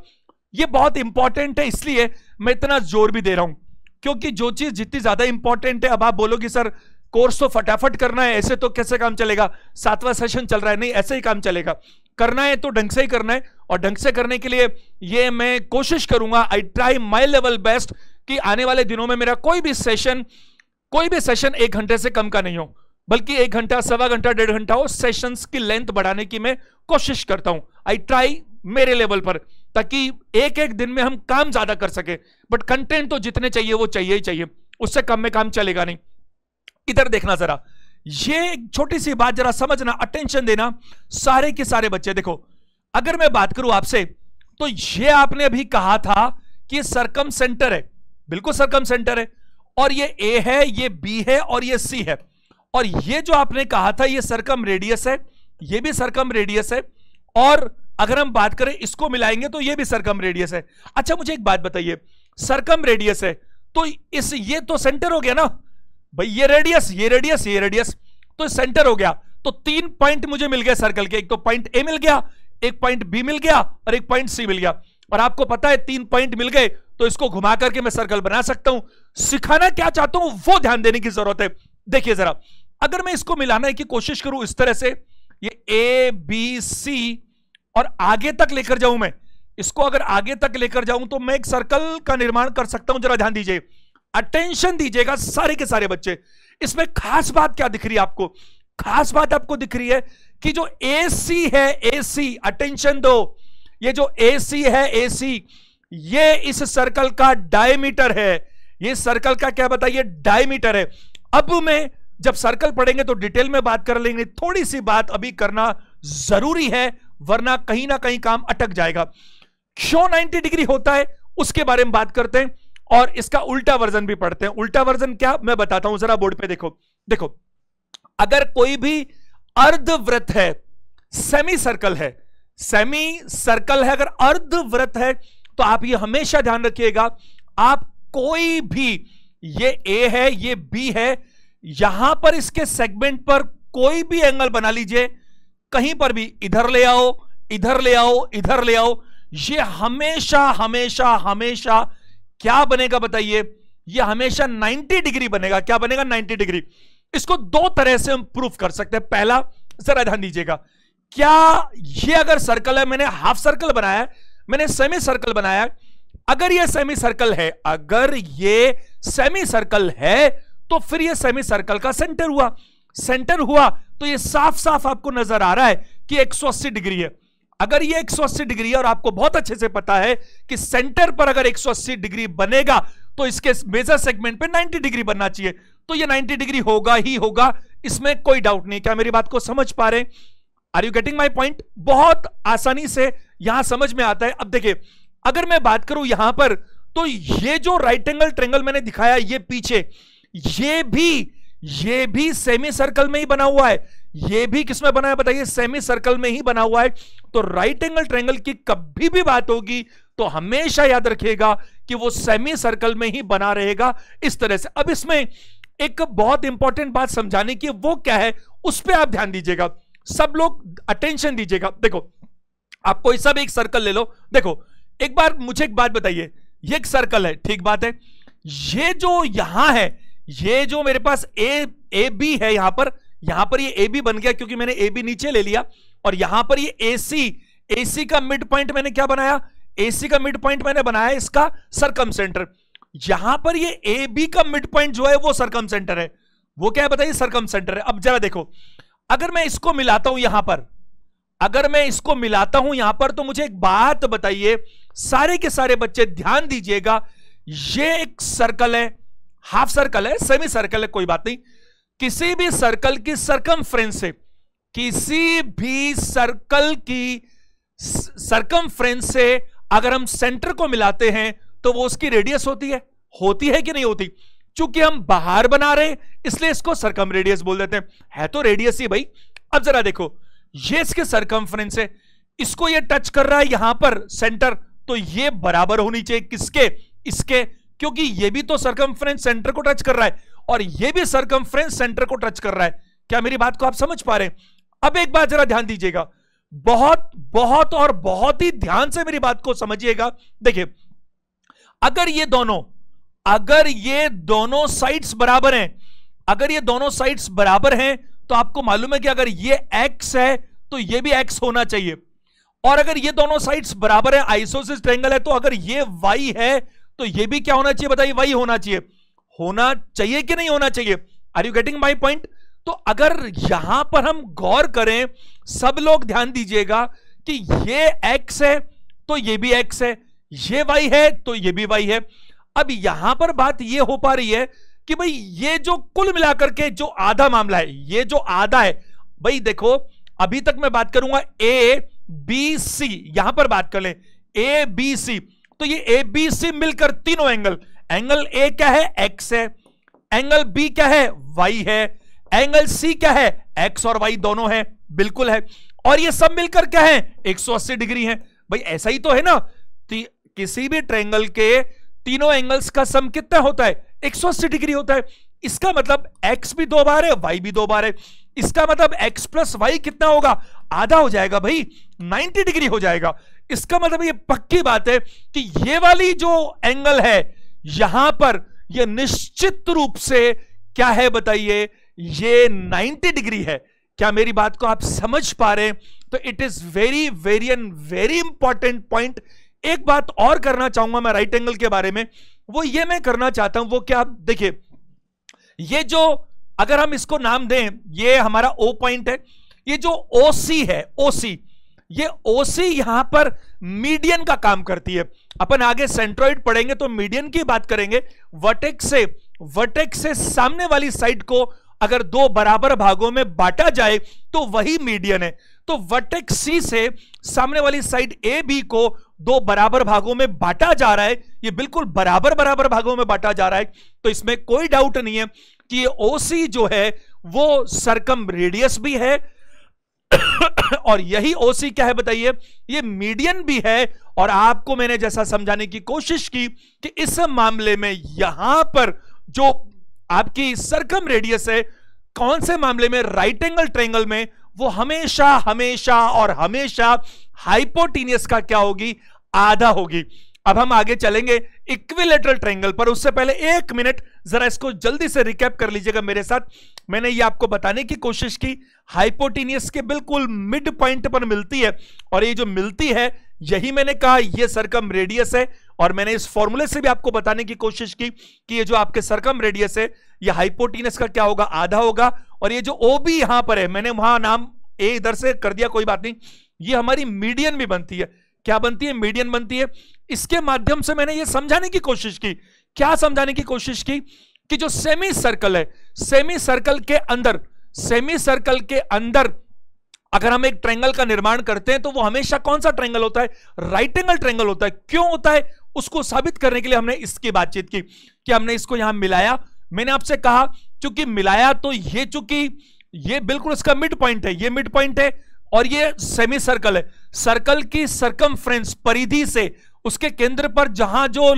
ये बहुत इंपॉर्टेंट है इसलिए मैं इतना जोर भी दे रहा हूं क्योंकि जो चीज जितनी ज्यादा इंपॉर्टेंट है अब आप बोलोगे सर कोर्स तो फटाफट करना है ऐसे तो कैसे काम चलेगा सातवां सेशन चल रहा है नहीं ऐसे ही काम चलेगा करना है तो ढंग से ही करना है और ढंग से करने के लिए ये मैं कोशिश करूंगा I try my level best कि आने वाले दिनों में मेरा कोई भी सेशन कोई भी सेशन एक घंटे से कम का नहीं हो बल्कि एक घंटा सवा घंटा डेढ़ घंटा हो सेशंस की लेंथ बढ़ाने की मैं कोशिश करता हूं आई ट्राई मेरे लेवल पर ताकि एक एक दिन में हम काम ज्यादा कर सके बट कंटेंट तो जितने चाहिए वो चाहिए ही चाहिए उससे कम में काम चलेगा नहीं इधर देखना जरा ये छोटी सी बात जरा समझना अटेंशन देना सारे के सारे बच्चे देखो अगर मैं बात करूं आपसे तो ये आपने अभी कहा था कि सरकम सेंटर है बिल्कुल सरकम सेंटर है और ये ए है ये बी है और ये सी है और ये जो आपने कहा था ये सरकम रेडियस है ये भी सरकम रेडियस है और अगर हम बात करें इसको मिलाएंगे तो ये भी सरकम रेडियस है अच्छा मुझे एक बात बताइए सरकम रेडियस है तो इस ये तो सेंटर हो गया ना भाई ये रेडियस ये रेडियस ये रेडियस तो सेंटर हो गया तो तीन पॉइंट मुझे मिल गए सर्कल के एक तो पॉइंट ए मिल गया एक पॉइंट बी मिल गया और एक पॉइंट सी मिल गया और आपको पता है तीन पॉइंट मिल गए तो इसको घुमा करके मैं सर्कल बना सकता हूं सिखाना क्या चाहता हूं वो ध्यान देने की जरूरत है देखिए जरा अगर मैं इसको मिलाने की कोशिश करूं इस तरह से ये ए बी सी और आगे तक लेकर जाऊं मैं इसको अगर आगे तक लेकर जाऊं तो मैं एक सर्कल का निर्माण कर सकता हूं जरा ध्यान दीजिए अटेंशन दीजिएगा सारे के सारे बच्चे इसमें खास बात क्या दिख रही है आपको खास बात आपको दिख रही है कि जो ए है ए अटेंशन दो ये जो एसी है एसी ये इस सर्कल का डायमीटर है ये सर्कल का क्या बताइए डायमीटर है अब मैं जब सर्कल पढ़ेंगे तो डिटेल में बात कर लेंगे थोड़ी सी बात अभी करना जरूरी है वरना कहीं ना कहीं काम अटक जाएगा क्यों 90 डिग्री होता है उसके बारे में बात करते हैं और इसका उल्टा वर्जन भी पढ़ते हैं उल्टा वर्जन क्या मैं बताता हूं जरा बोर्ड पे देखो देखो अगर कोई भी अर्धव्रत है सेमी सर्कल है सेमी सर्कल है अगर अर्धव्रत है तो आप ये हमेशा ध्यान रखिएगा आप कोई भी ये ए है ये बी है यहां पर इसके सेगमेंट पर कोई भी एंगल बना लीजिए कहीं पर भी इधर ले आओ इधर ले आओ इधर ले आओ ये हमेशा हमेशा हमेशा क्या बनेगा बताइए ये हमेशा 90 डिग्री बनेगा क्या बनेगा 90 डिग्री इसको दो तरह से हम प्रूफ कर सकते हैं पहला जरा ध्यान दीजिएगा क्या ये अगर सर्कल है मैंने हाफ सर्कल बनाया मैंने सेमी सर्कल बनाया अगर ये सेमी सर्कल है अगर ये सेमी सर्कल है तो फिर ये सेमी सर्कल का सेंटर हुआ सेंटर हुआ तो ये साफ साफ आपको नजर आ रहा है कि 180 डिग्री है अगर ये 180 डिग्री है और आपको बहुत अच्छे से पता है कि सेंटर पर अगर 180 डिग्री बनेगा तो इसके मेजर सेगमेंट पे 90 डिग्री बनना चाहिए तो ये 90 डिग्री होगा ही होगा इसमें कोई डाउट नहीं क्या मेरी बात को समझ पा रहे are you getting my point बहुत आसानी से यहां समझ में आता है अब देखिए अगर मैं बात करूं यहां पर तो ये जो राइट एंगल ट्रेंगल मैंने दिखाया ये पीछे ये भी ये भी सेमी सर्कल में ही बना हुआ है ये भी किसमें बना है बताइए सेमी सर्कल में ही बना हुआ है तो राइट एंगल ट्रेंगल की कभी भी बात होगी तो हमेशा याद रखिएगा कि वो सेमी सर्कल में ही बना रहेगा इस तरह से अब इसमें एक बहुत इंपॉर्टेंट बात समझाने की वो क्या है उस पर आप ध्यान दीजिएगा सब लोग अटेंशन दीजिएगा देखो आप कोई सब एक सर्कल ले लो देखो एक बार मुझे एक बात बताइए ये एक सर्कल है ठीक बात है ये जो यहां है ये जो मेरे पास ए ए बी है यहां पर यहां पर ये ए बी बन गया क्योंकि मैंने ए बी नीचे ले लिया और यहां पर ये ए सी ए सी का मिड पॉइंट मैंने क्या बनाया ए सी का मिड पॉइंट मैंने बनाया इसका सरकम सेंटर यहां पर ये ए बी का मिड पॉइंट जो है वो सरकम सेंटर है वो क्या है बताइए सरकम सेंटर है अब जरा देखो अगर मैं इसको मिलाता हूं यहां पर अगर मैं इसको मिलाता हूं यहां पर तो मुझे एक बात बताइए सारे के सारे बच्चे ध्यान दीजिएगा ये एक सर्कल है हाफ सर्कल है सेमी सर्कल है कोई बात नहीं किसी भी सर्कल की सरकम से किसी भी सर्कल की सरकम से अगर हम सेंटर को मिलाते हैं तो वो उसकी रेडियस होती है होती है कि नहीं होती क्योंकि हम बाहर बना रहे इसलिए इसको सरकम रेडियस बोल देते हैं है तो रेडियस ही भाई अब जरा देखो ये इसके सरकम है इसको ये टच कर रहा है यहां पर सेंटर तो ये बराबर होनी चाहिए किसके इसके क्योंकि ये भी तो सरकम सेंटर को टच कर रहा है और ये भी सरकम सेंटर को टच कर रहा है क्या मेरी बात को आप समझ पा रहे हैं अब एक बात जरा ध्यान दीजिएगा बहुत बहुत और बहुत ही ध्यान से मेरी बात को समझिएगा देखिए अगर ये दोनों अगर ये दोनों साइड्स बराबर हैं अगर ये दोनों साइड्स बराबर हैं तो आपको मालूम है कि अगर ये एक्स है तो ये भी एक्स होना चाहिए और अगर ये दोनों साइड्स बराबर है आइसोसिस ट्रेंगल है तो अगर ये वाई है तो ये भी क्या होना चाहिए बताइए वही होना चाहिए होना चाहिए कि नहीं होना चाहिए are you getting my point तो अगर यहां पर हम गौर करें सब लोग ध्यान दीजिएगा कि ये एक्स है तो ये भी एक्स है ये वाई है तो ये भी वाई है अब यहां पर बात ये हो पा रही है कि भाई ये जो कुल मिलाकर के जो आधा मामला है ये जो आधा है भाई देखो अभी तक मैं बात करूंगा ए बी सी यहां पर बात कर लें ए बी सी तो ये ए बी सी मिलकर तीनों एंगल एंगल ए क्या है एक्स है एंगल बी क्या है वाई है एंगल सी क्या है एक्स और वाई दोनों है बिल्कुल है और ये सब मिलकर क्या है 180 डिग्री है भाई ऐसा ही तो है ना किसी भी ट्रेंगल के तीनों एंगल्स का सम कितना होता है 180 डिग्री होता है इसका मतलब एक्स भी दो बार है वाई भी दो बार है इसका मतलब x प्लस वाई कितना होगा आधा हो जाएगा भाई 90 डिग्री हो जाएगा इसका मतलब ये पक्की बात है कि ये वाली जो एंगल है यहां पर ये निश्चित रूप से क्या है बताइए ये 90 डिग्री है क्या मेरी बात को आप समझ पा रहे तो it is very very and very important point एक बात और करना चाहूंगा मैं राइट एंगल के बारे में वो ये मैं करना चाहता हूं वो क्या देखिए ये जो अगर हम इसको नाम दें ये हमारा ओ पॉइंट है ये जो ओसी है ओसी ये ओसी यहां पर मीडियन का काम करती है अपन आगे सेंट्रोइड पढ़ेंगे तो मीडियन की बात करेंगे वर्टेक्स से वर्टेक्स से सामने वाली साइड को अगर दो बराबर भागों में बांटा जाए तो वही मीडियन है तो वटेक्स सी से सामने वाली साइड ए बी को दो बराबर भागों में बांटा जा रहा है ये बिल्कुल बराबर बराबर भागों में बांटा जा रहा है तो इसमें कोई डाउट नहीं है कि ओसी जो है वो सरकम रेडियस भी है और यही ओसी क्या है बताइए ये मीडियन भी है और आपको मैंने जैसा समझाने की कोशिश की कि इस मामले में यहां पर जो आपकी सरकम रेडियस है कौन से मामले में राइट एंगल ट्रेंगल में वो हमेशा हमेशा और हमेशा हाइपोटीनियस का क्या होगी आधा होगी अब हम आगे चलेंगे इक्विलेटरल ट्रेंगल पर उससे पहले एक मिनट जरा इसको जल्दी से रिकैप कर लीजिएगा मेरे साथ मैंने ये आपको बताने की कोशिश की हाइपोटीनियस के बिल्कुल मिड पॉइंट पर मिलती है और ये जो मिलती है यही मैंने कहा ये सरकम रेडियस है और मैंने इस फॉर्मूले से भी आपको बताने की कोशिश की कि ये जो आपके सरकम रेडियस है ये हाइपोटीनियस का क्या होगा आधा होगा और ये जो ओ भी यहां पर है मैंने वहां नाम ए इधर से कर दिया कोई बात नहीं ये हमारी मीडियन भी बनती है क्या बनती है मीडियन बनती है इसके माध्यम से मैंने ये समझाने की कोशिश की क्या समझाने की कोशिश की कि जो सेमी सर्कल है सेमी सर्कल के अंदर सेमी सर्कल के अंदर अगर हम एक ट्रेंगल का निर्माण करते हैं तो वो हमेशा कौन सा ट्रेंगल होता है राइट एंगल ट्रेंगल होता है क्यों होता है उसको साबित करने के लिए हमने इसकी बातचीत की कि हमने इसको यहां मिलाया मैंने आपसे कहा चूंकि मिलाया तो ये चूंकि ये बिल्कुल इसका मिड पॉइंट है ये मिड पॉइंट है और ये सेमी सर्कल है सर्कल की सर्कम परिधि से उसके केंद्र पर जहां जो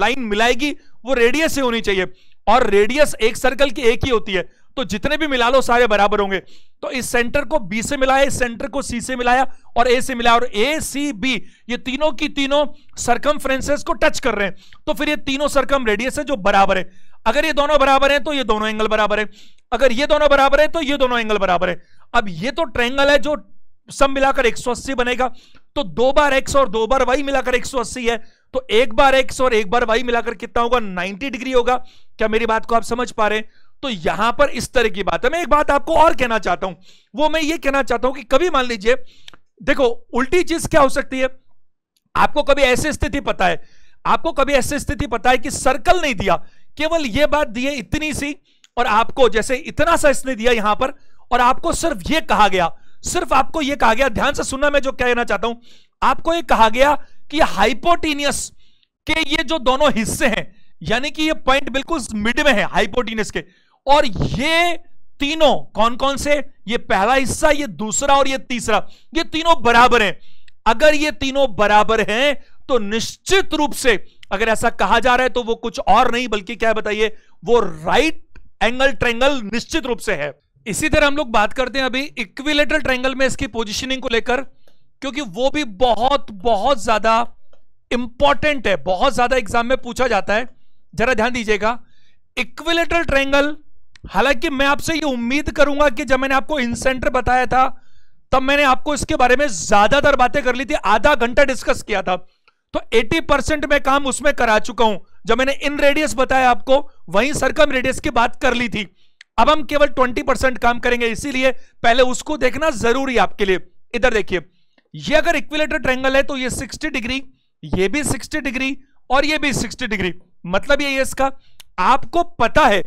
लाइन मिलाएगी वो रेडियस से होनी चाहिए और रेडियस एक सर्कल की एक ही होती है तो जितने भी मिला लो सारे बराबर होंगे तो इस सेंटर को बी से मिलाया इस सेंटर को सी से मिलाया और ए से मिलाया और ए सी बी ये तीनों की तीनों सरकम को टच कर रहे हैं तो फिर ये तीनों सरकम रेडियस है जो बराबर है अगर ये दोनों बराबर है तो ये दोनों एंगल बराबर है अगर ये दोनों बराबर है तो ये दोनों एंगल बराबर है अब ये तो ट्रेंगल है जो सब मिलाकर 180 बनेगा तो दो बार एक्स और दो बार वाई मिलाकर 180 है तो एक बार एक्स और एक बार वाई मिलाकर कितना होगा 90 डिग्री होगा क्या मेरी बात को आप समझ पा रहे हैं तो यहां पर इस तरह की बात है मैं एक बात आपको और कहना चाहता हूं वो मैं ये कहना चाहता हूं कि कभी मान लीजिए देखो उल्टी चीज क्या हो सकती है आपको कभी ऐसी स्थिति पता है आपको कभी ऐसी स्थिति पता है कि सर्कल नहीं दिया केवल यह बात दी है इतनी सी और आपको जैसे इतना सा इसने दिया यहां पर और आपको सिर्फ यह कहा गया सिर्फ आपको यह कहा गया ध्यान से सुनना मैं जो कहना चाहता हूं आपको यह कहा गया कि हाइपोटीनियस के ये जो दोनों हिस्से हैं यानी कि ये पॉइंट बिल्कुल मिड में है हाइपोटीनियस के और ये तीनों कौन कौन से ये पहला हिस्सा ये दूसरा और ये तीसरा ये तीनों बराबर हैं अगर ये तीनों बराबर हैं तो निश्चित रूप से अगर ऐसा कहा जा रहा है तो वो कुछ और नहीं बल्कि क्या बताइए वो राइट एंगल ट्रेंगल निश्चित रूप से है इसी तरह हम लोग बात करते हैं अभी इक्विलेटर ट्रेंगल में इसकी पोजिशनिंग को लेकर क्योंकि वो भी बहुत बहुत ज्यादा इंपॉर्टेंट है बहुत ज्यादा एग्जाम में पूछा जाता है जरा ध्यान दीजिएगा इक्विलेटर ट्रेंगल हालांकि मैं आपसे ये उम्मीद करूंगा कि जब मैंने आपको इंसेंटर बताया था तब मैंने आपको इसके बारे में ज्यादातर बातें कर ली थी आधा घंटा डिस्कस किया था तो 80 परसेंट मैं काम उसमें करा चुका हूं जब मैंने इन रेडियस बताया आपको वहीं सरकम रेडियस की बात कर ली थी अब हम केवल 20 परसेंट काम करेंगे इसीलिए पहले उसको देखना जरूरी आपके लिए इधर देखिए ये अगर इक्विलेटर ट्रेंगल है तो ये 60 डिग्री ये भी 60 डिग्री और ये भी 60 डिग्री मतलब ये इसका आपको पता है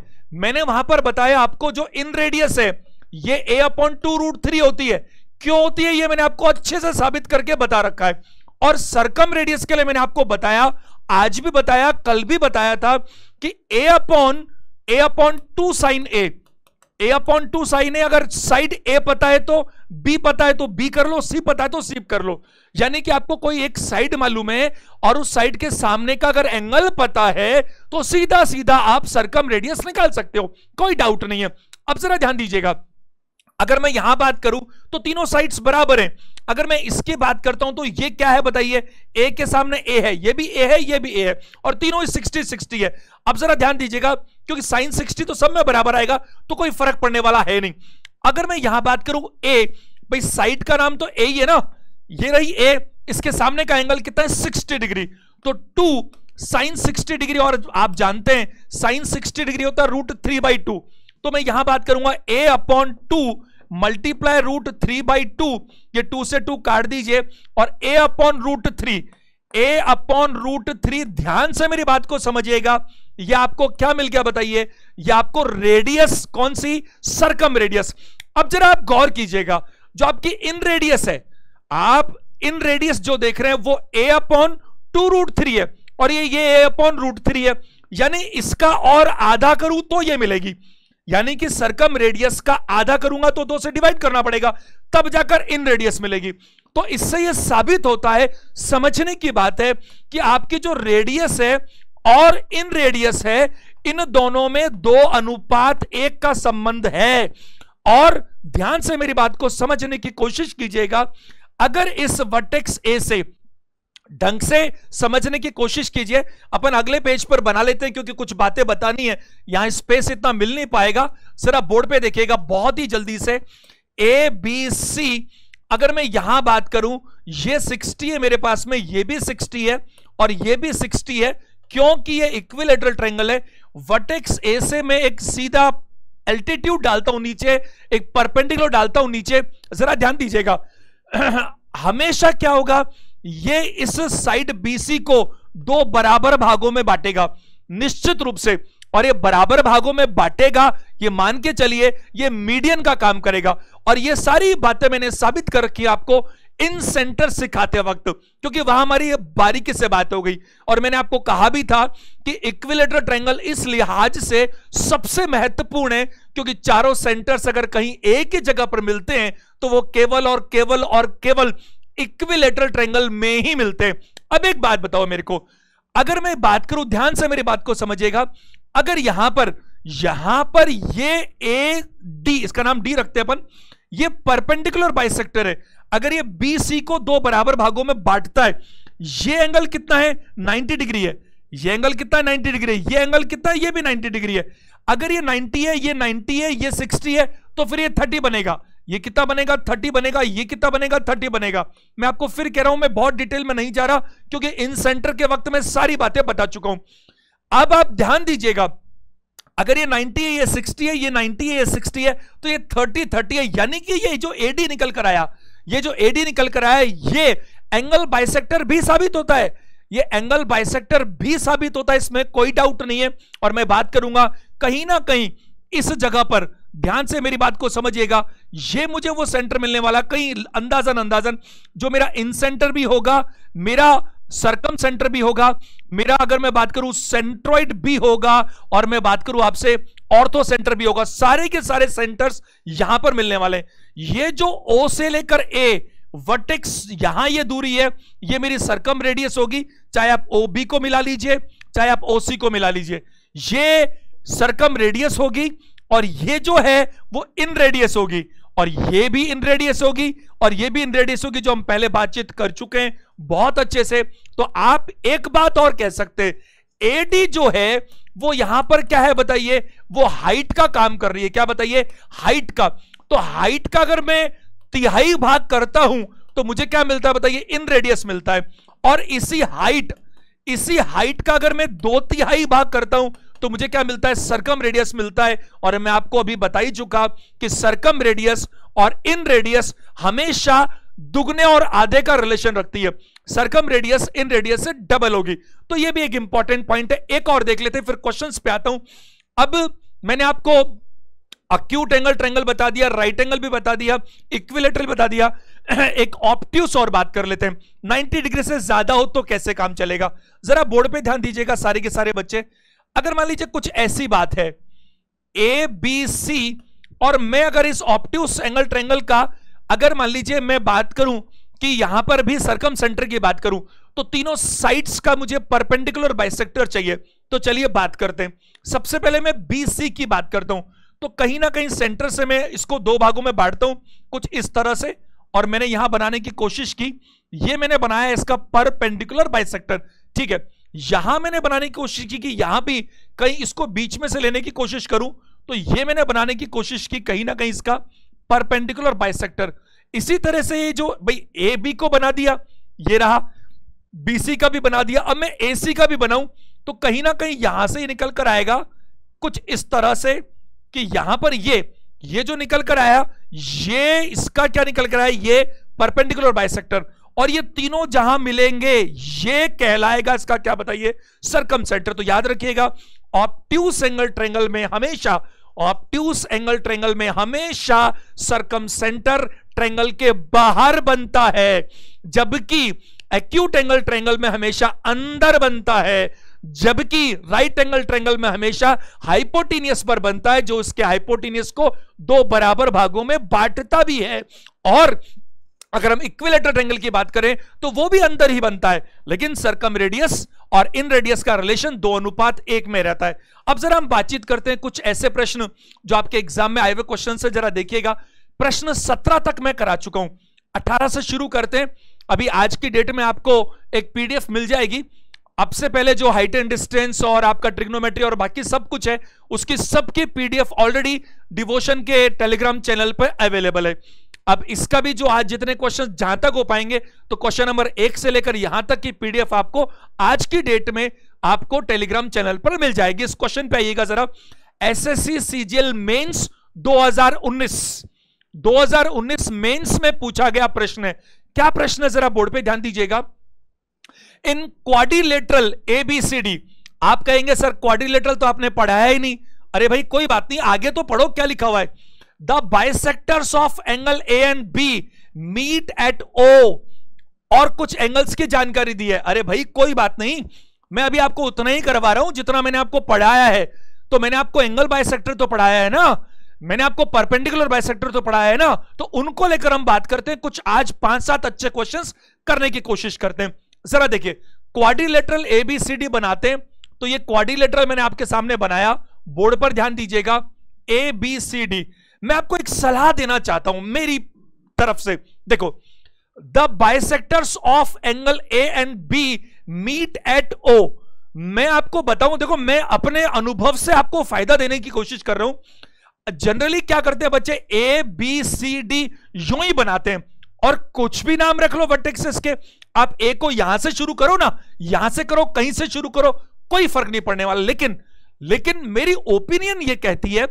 मैंने वहां पर बताया आपको जो इन रेडियस है ये a upon two root three होती है क्यों होती है ये मैंने आपको अच्छे से साबित करके बता रखा है और सरकम रेडियस के लिए मैंने आपको बताया आज भी बताया कल भी बताया था कि a upon a upon two sine A a upon two sine A अगर साइड ए पता है तो बी पता है तो बी कर लो सी पता है तो सी कर लो यानी कि आपको कोई एक साइड मालूम है और उस साइड के सामने का अगर एंगल पता है तो सीधा सीधा आप सरकम रेडियस निकाल सकते हो कोई डाउट नहीं है अब जरा ध्यान दीजिएगा अगर मैं यहां बात करूं तो तीनों साइड्स बराबर हैं अगर मैं इसके बात करता हूं तो ये क्या है बताइए ए के सामने ए है ये भी ए है ये भी ए है और तीनों 60 60 है अब जरा ध्यान दीजिएगा क्योंकि साइन सिक्सटी तो सब में बराबर आएगा तो कोई फर्क पड़ने वाला है नहीं अगर मैं यहां बात करूं ए भाई साइड का नाम तो ए ही है ना ये रही ए इसके सामने का एंगल कितना है सिक्सटी डिग्री तो टू साइन सिक्सटी डिग्री और आप जानते हैं साइन सिक्सटी डिग्री होता है रूट थ्री बाई टू तो मैं यहां बात करूंगा a upon two multiply root three by two ये टू से टू काट दीजिए और a upon root three a upon root three ध्यान से मेरी बात को समझिएगा ये आपको क्या मिल गया बताइए ये आपको रेडियस कौन सी सरकम रेडियस अब जरा आप गौर कीजिएगा जो आपकी इन रेडियस है आप इन रेडियस जो देख रहे हैं वो a upon two root three है और ये ये ए अपॉन रूट थ्री है यानी इसका और आधा करूं तो ये मिलेगी यानी कि सरकम रेडियस का आधा करूंगा तो दो से डिवाइड करना पड़ेगा तब जाकर इन रेडियस मिलेगी तो इससे यह साबित होता है समझने की बात है कि आपकी जो रेडियस है और इन रेडियस है इन दोनों में दो अनुपात एक का संबंध है और ध्यान से मेरी बात को समझने की कोशिश कीजिएगा अगर इस वर्टेक्स ए से ढंग से समझने की कोशिश कीजिए अपन अगले पेज पर बना लेते हैं क्योंकि कुछ बातें बतानी है यहां स्पेस इतना मिल नहीं पाएगा सर आप बोर्ड पे देखिएगा बहुत ही जल्दी से ए बी सी अगर मैं यहां बात करूं ये 60 है मेरे पास में ये भी 60 है और ये भी 60 है क्योंकि ये इक्विलेटरल ट्रेंगल है वटेक्स ए से मैं एक सीधा एल्टीट्यूड डालता हूं नीचे एक परपेंडिकुलर डालता हूं नीचे जरा ध्यान दीजिएगा हमेशा क्या होगा ये इस साइड बीसी को दो बराबर भागों में बांटेगा निश्चित रूप से और ये बराबर भागों में बांटेगा ये मान के चलिए ये मीडियन का काम करेगा और ये सारी बातें मैंने साबित कर रखी आपको इन सेंटर सिखाते वक्त क्योंकि वहां हमारी बारीकी से बात हो गई और मैंने आपको कहा भी था कि इक्विलेटर ट्रायंगल इस लिहाज से सबसे महत्वपूर्ण है क्योंकि चारों सेंटर्स अगर कहीं एक ही जगह पर मिलते हैं तो वो केवल और केवल और केवल इक्विलेटर ट्रायंगल में ही मिलते हैं अब एक बात बताओ मेरे को अगर मैं बात करूं ध्यान से मेरी बात को समझिएगा अगर यहां पर यहां पर ये ए डी इसका नाम डी रखते हैं अपन ये परपेंडिकुलर बाइसेक्टर है अगर ये बी सी को दो बराबर भागों में बांटता है ये एंगल कितना है 90 डिग्री है ये एंगल कितना है 90 डिग्री है ये एंगल कितना है ये भी 90 डिग्री है अगर ये 90 है ये 90 है ये 60 है तो फिर ये 30 बनेगा ये कितना बनेगा 30 बनेगा ये कितना बनेगा 30 बनेगा मैं आपको फिर कह रहा हूं मैं बहुत डिटेल में नहीं जा रहा क्योंकि इन सेंटर के वक्त में सारी बातें बता चुका हूं अब आप ध्यान दीजिएगा अगर ये 90 है ये 60 है ये 90 है ये 60 है तो ये 30 30 है यानी कि ये जो एडी निकल कर आया ये जो एडी निकल कर आया ये एंगल बाइसेक्टर भी साबित होता है ये एंगल बाइसेक्टर भी साबित होता है इसमें कोई डाउट नहीं है और मैं बात करूंगा कहीं ना कहीं इस जगह पर ध्यान से मेरी बात को समझिएगा ये मुझे वो सेंटर मिलने वाला कहीं अंदाजन अंदाजन जो मेरा इन सेंटर भी होगा मेरा सर्कम सेंटर भी होगा मेरा अगर मैं बात करूं सेंट्रोइड भी होगा और मैं बात करूं आपसे ऑर्थो सेंटर भी होगा सारे के सारे सेंटर्स यहां पर मिलने वाले ये जो ओ से लेकर ए वर्टेक्स यहां ये दूरी है ये मेरी सर्कम रेडियस होगी चाहे आप ओ बी को मिला लीजिए चाहे आप ओ सी को मिला लीजिए ये सर्कम रेडियस होगी और ये जो है वो इन रेडियस होगी और ये भी इन रेडियस होगी और ये भी इन रेडियस होगी जो हम पहले बातचीत कर चुके हैं बहुत अच्छे से तो आप एक बात और कह सकते एडी जो है वो यहां पर क्या है बताइए वो हाइट का काम कर रही है क्या बताइए हाइट का तो हाइट का अगर मैं तिहाई भाग करता हूं तो मुझे क्या मिलता है बताइए इन रेडियस मिलता है और इसी हाइट इसी हाइट का अगर मैं दो तिहाई भाग करता हूं तो मुझे क्या मिलता है सरकम रेडियस मिलता है और मैं आपको अभी बताई चुका कि सरकम रेडियस और इन रेडियस हमेशा दुगने और आधे का रिलेशन रखती है सरकम रेडियस इन रेडियस से डबल होगी तो ये भी एक इंपॉर्टेंट पॉइंट है एक और देख लेते फिर क्वेश्चंस पे आता हूं अब मैंने आपको अक्यूट एंगल ट्रेंगल बता दिया राइट एंगल भी बता दिया इक्विलेटर बता दिया एक ऑप्ट्यूस और बात कर लेते हैं नाइनटी डिग्री से ज्यादा हो तो कैसे काम चलेगा जरा बोर्ड पर ध्यान दीजिएगा सारे के सारे बच्चे अगर मान लीजिए कुछ ऐसी बात है ए बी सी और मैं अगर इस ऑप्ट्यूस एंगल ट्रेंगल का अगर मान लीजिए मैं बात करूं कि यहां पर भी सरकम सेंटर की बात करूं तो तीनों साइड्स का मुझे परपेंडिकुलर बाइसेक्टर चाहिए तो चलिए बात करते हैं सबसे पहले मैं बीसी की बात करता हूं तो कहीं ना कहीं सेंटर से मैं इसको दो भागों में बांटता हूं कुछ इस तरह से और मैंने यहां बनाने की कोशिश की ये मैंने बनाया इसका परपेंडिकुलर बाइसेक्टर ठीक है यहां मैंने बनाने की कोशिश की कि यहां भी कहीं इसको बीच में से लेने की कोशिश करूं तो ये मैंने बनाने की कोशिश की कहीं ना कहीं इसका परपेंडिकुलर बाइसेक्टर इसी तरह से ये जो भाई ए बी को बना दिया ये रहा बीसी का भी बना दिया अब मैं ए सी का भी बनाऊं तो कहीं ना कहीं यहां से ही निकल कर आएगा कुछ इस तरह से कि यहां पर ये ये जो निकल कर आया ये इसका क्या निकल कर आया ये परपेंडिकुलर बाइसेक्टर और ये तीनों जहां मिलेंगे ये कहलाएगा इसका क्या बताइए सरकम सेंटर तो याद रखिएगा ऑप्टिव सिंगल ट्रेंगल में हमेशा ऑप्ट्यूस एंगल ट्रेंगल में हमेशा सरकम सेंटर ट्रेंगल के बाहर बनता है जबकि एक्यूट एंगल ट्रेंगल में हमेशा अंदर बनता है जबकि राइट एंगल ट्रेंगल में हमेशा हाइपोटीनियस पर बनता है जो उसके हाइपोटीनियस को दो बराबर भागों में बांटता भी है और अगर हम इक्विलेटर ट्रेंगल की बात करें तो वो भी अंदर ही बनता है लेकिन सरकम रेडियस और इन रेडियस का रिलेशन दो अनुपात एक में रहता है अब जरा हम बातचीत करते हैं कुछ ऐसे प्रश्न जो आपके एग्जाम में आए हुए क्वेश्चन से जरा देखिएगा प्रश्न सत्रह तक मैं करा चुका हूं अठारह से शुरू करते हैं अभी आज की डेट में आपको एक पीडीएफ मिल जाएगी अब से पहले जो हाइट एंड डिस्टेंस और आपका ट्रिग्नोमेट्री और बाकी सब कुछ है उसकी सबकी पीडीएफ ऑलरेडी डिवोशन के टेलीग्राम चैनल पर अवेलेबल है अब इसका भी जो आज जितने क्वेश्चन जहां तक हो पाएंगे तो क्वेश्चन नंबर एक से लेकर यहां तक की पीडीएफ आपको आज की डेट में आपको टेलीग्राम चैनल पर मिल जाएगी इस क्वेश्चन पे आइएगा जरा सी सीजीएल मेन्स दो हजार में पूछा गया प्रश्न है क्या प्रश्न है जरा बोर्ड पर ध्यान दीजिएगा इन क्वाडिलेटरल एबीसीडी आप कहेंगे सर क्वाडिलेटरल तो आपने पढ़ाया ही नहीं अरे भाई कोई बात नहीं आगे तो पढ़ो क्या लिखा हुआ है the bisectors of angle A and B meet at O और कुछ एंगल्स की जानकारी दी है अरे भाई कोई बात नहीं मैं अभी आपको उतना ही करवा रहा हूं जितना मैंने आपको पढ़ाया है तो मैंने आपको एंगल बायसेक्टर तो पढ़ाया है ना मैंने आपको परपेंडिकुलर बायसेक्टर तो पढ़ाया है ना तो उनको लेकर हम बात करते हैं कुछ आज पांच सात अच्छे क्वेश्चंस करने की कोशिश करते हैं जरा देखिए क्वाड्रिलेटरल एबीसीडी बनाते हैं तो ये क्वाड्रिलेटरल मैंने आपके सामने बनाया बोर्ड पर ध्यान दीजिएगा ए बी सी डी मैं आपको एक सलाह देना चाहता हूं मेरी तरफ से देखो the bisectors of angle A and B meet at O मैं आपको बताऊं देखो मैं अपने अनुभव से आपको फायदा देने की कोशिश कर रहा हूं जनरली क्या करते हैं बच्चे ए बी सी डी यू ही बनाते हैं और कुछ भी नाम रख लो वर्टेक्सेस के आप ए को यहां से शुरू करो ना यहां से करो कहीं से शुरू करो कोई फर्क नहीं पड़ने वाला लेकिन लेकिन मेरी ओपिनियन ये कहती है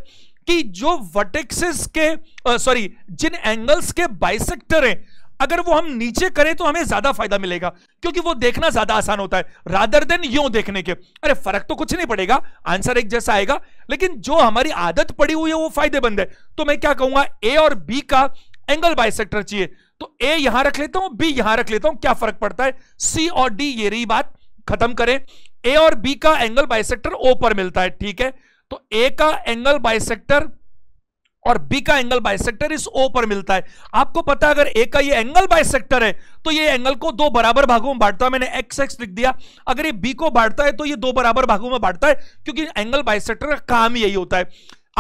कि जो वर्टेक्सेस के सॉरी जिन एंगल्स के बाइसेक्टर हैं अगर वो हम नीचे करें तो हमें ज्यादा फायदा मिलेगा क्योंकि वो देखना ज्यादा आसान होता है रादर देन यू देखने के अरे फर्क तो कुछ नहीं पड़ेगा आंसर एक जैसा आएगा लेकिन जो हमारी आदत पड़ी हुई है वो फायदेमंद है तो मैं क्या कहूंगा ए और बी का एंगल बाइसेक्टर चाहिए तो ए यहां रख लेता हूं बी यहां रख लेता हूं क्या फर्क पड़ता है सी और डी ये रही बात खत्म करें ए और बी का एंगल बाइसेक्टर ओ पर मिलता है ठीक है तो ए का एंगल बाइसेक्टर और बी का एंगल बाइसेक्टर इस ओ पर मिलता है आपको पता अगर ए का ये एंगल बाइसेक्टर है तो ये एंगल को दो बराबर भागों में बांटता है मैंने एक्स एक्स लिख दिया अगर ये बी को बांटता है तो ये दो बराबर भागों में बांटता है क्योंकि एंगल बाइसेक्टर का काम यही होता है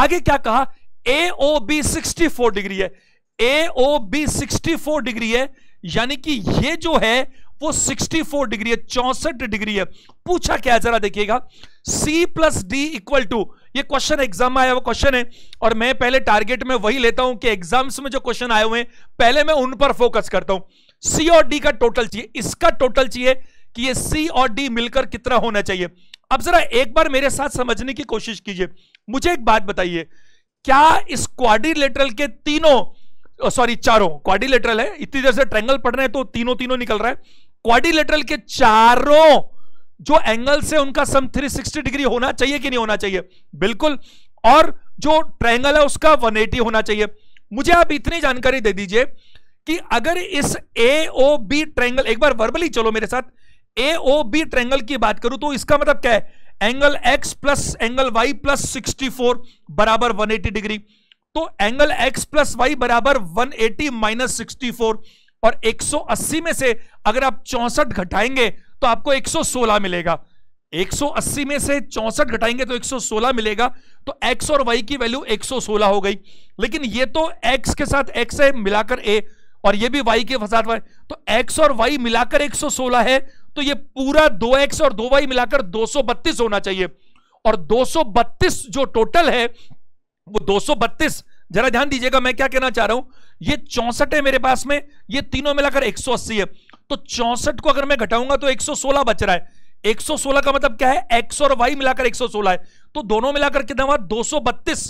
आगे क्या कहा A O B sixty four degree है A O B sixty four degree है यानी कि ये जो है वो 64 डिग्री है चौसठ डिग्री है पूछा क्या जरा देखिएगा C plus D equal to ये क्वेश्चन एग्जाम में आया हुआ क्वेश्चन है और मैं पहले टारगेट में वही लेता हूं कि एग्जाम्स में जो क्वेश्चन आए हुए हैं पहले मैं उन पर फोकस करता हूं C और डी का टोटल चाहिए इसका टोटल चाहिए कि ये C और D मिलकर कितना होना चाहिए अब जरा एक बार मेरे साथ समझने की कोशिश कीजिए मुझे एक बात बताइए क्या इस क्वाडिलेटरल के तीनों सॉरी चारों क्वारिलेटरल है इतनी देर से ट्रेंगल पढ़ रहे हैं तो तीनों तीनों निकल रहा है क्वाड्रिलेटरल के चारों जो एंगल से उनका सम 360 डिग्री होना चाहिए कि नहीं होना चाहिए बिल्कुल और जो ट्रायंगल है उसका 180 होना चाहिए मुझे आप इतनी जानकारी दे दीजिए कि अगर इस ए ओ बी ट्रायंगल एक बार वर्बली चलो मेरे साथ ए ओ बी ट्रायंगल की बात करूं तो इसका मतलब क्या है angle x plus angle y plus sixty four बराबर वन एटी डिग्री तो एंगल एक्स प्लस वाई बराबर one eighty minus sixty four और 180 में से अगर आप चौसठ घटाएंगे तो आपको 116 मिलेगा 180 में से चौसठ घटाएंगे तो 116 मिलेगा तो x और y की वैल्यू 116 हो गई लेकिन ये तो x के साथ x है मिलाकर a और ये भी y के साथ y तो x और y मिलाकर 116 है तो ये पूरा 2x और 2y मिलाकर 232 होना चाहिए और 232 जो टोटल है वो 232 जरा ध्यान दीजिएगा मैं क्या कहना चाह रहा हूं ये चौसठ है मेरे पास में ये तीनों मिलाकर 180 है तो चौसठ को अगर मैं घटाऊंगा तो 116 बच रहा है 116 का मतलब क्या है x और y मिलाकर 116 है तो दोनों मिलाकर कितना हुआ 232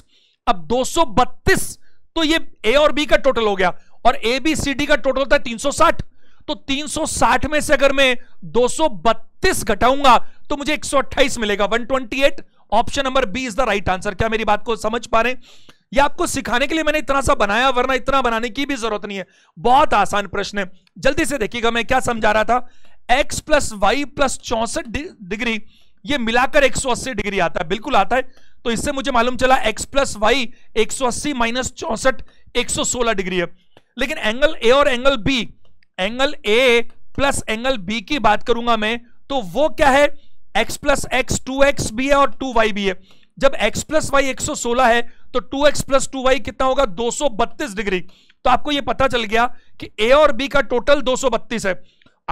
अब 232 तो ये a और b का टोटल हो गया और ए बी सी डी का टोटल था 360 तो 360 में से अगर मैं 232 घटाऊंगा तो मुझे 128 मिलेगा at option number B is the right answer क्या मेरी बात को समझ पा रहे हैं ये आपको सिखाने के लिए मैंने इतना सा बनाया वरना इतना बनाने की भी जरूरत नहीं है बहुत आसान प्रश्न है जल्दी से देखिएगा मैं क्या समझा रहा था एक्स प्लस वाई प्लस चौसठ डिग्री ये मिलाकर 180 डिग्री आता है बिल्कुल आता है तो इससे मुझे मालूम चला x प्लस वाई एक सौ अस्सी माइनस चौसठ एक सौ सोलह डिग्री है लेकिन एंगल ए और angle B angle A plus angle B की बात करूंगा मैं तो वो क्या है x plus x two x भी है और टू वाई भी है जब x प्लस वाई एक है तो 2x एक्स प्लस टू कितना होगा 232 डिग्री तो आपको यह पता चल गया कि a और b का टोटल 232 है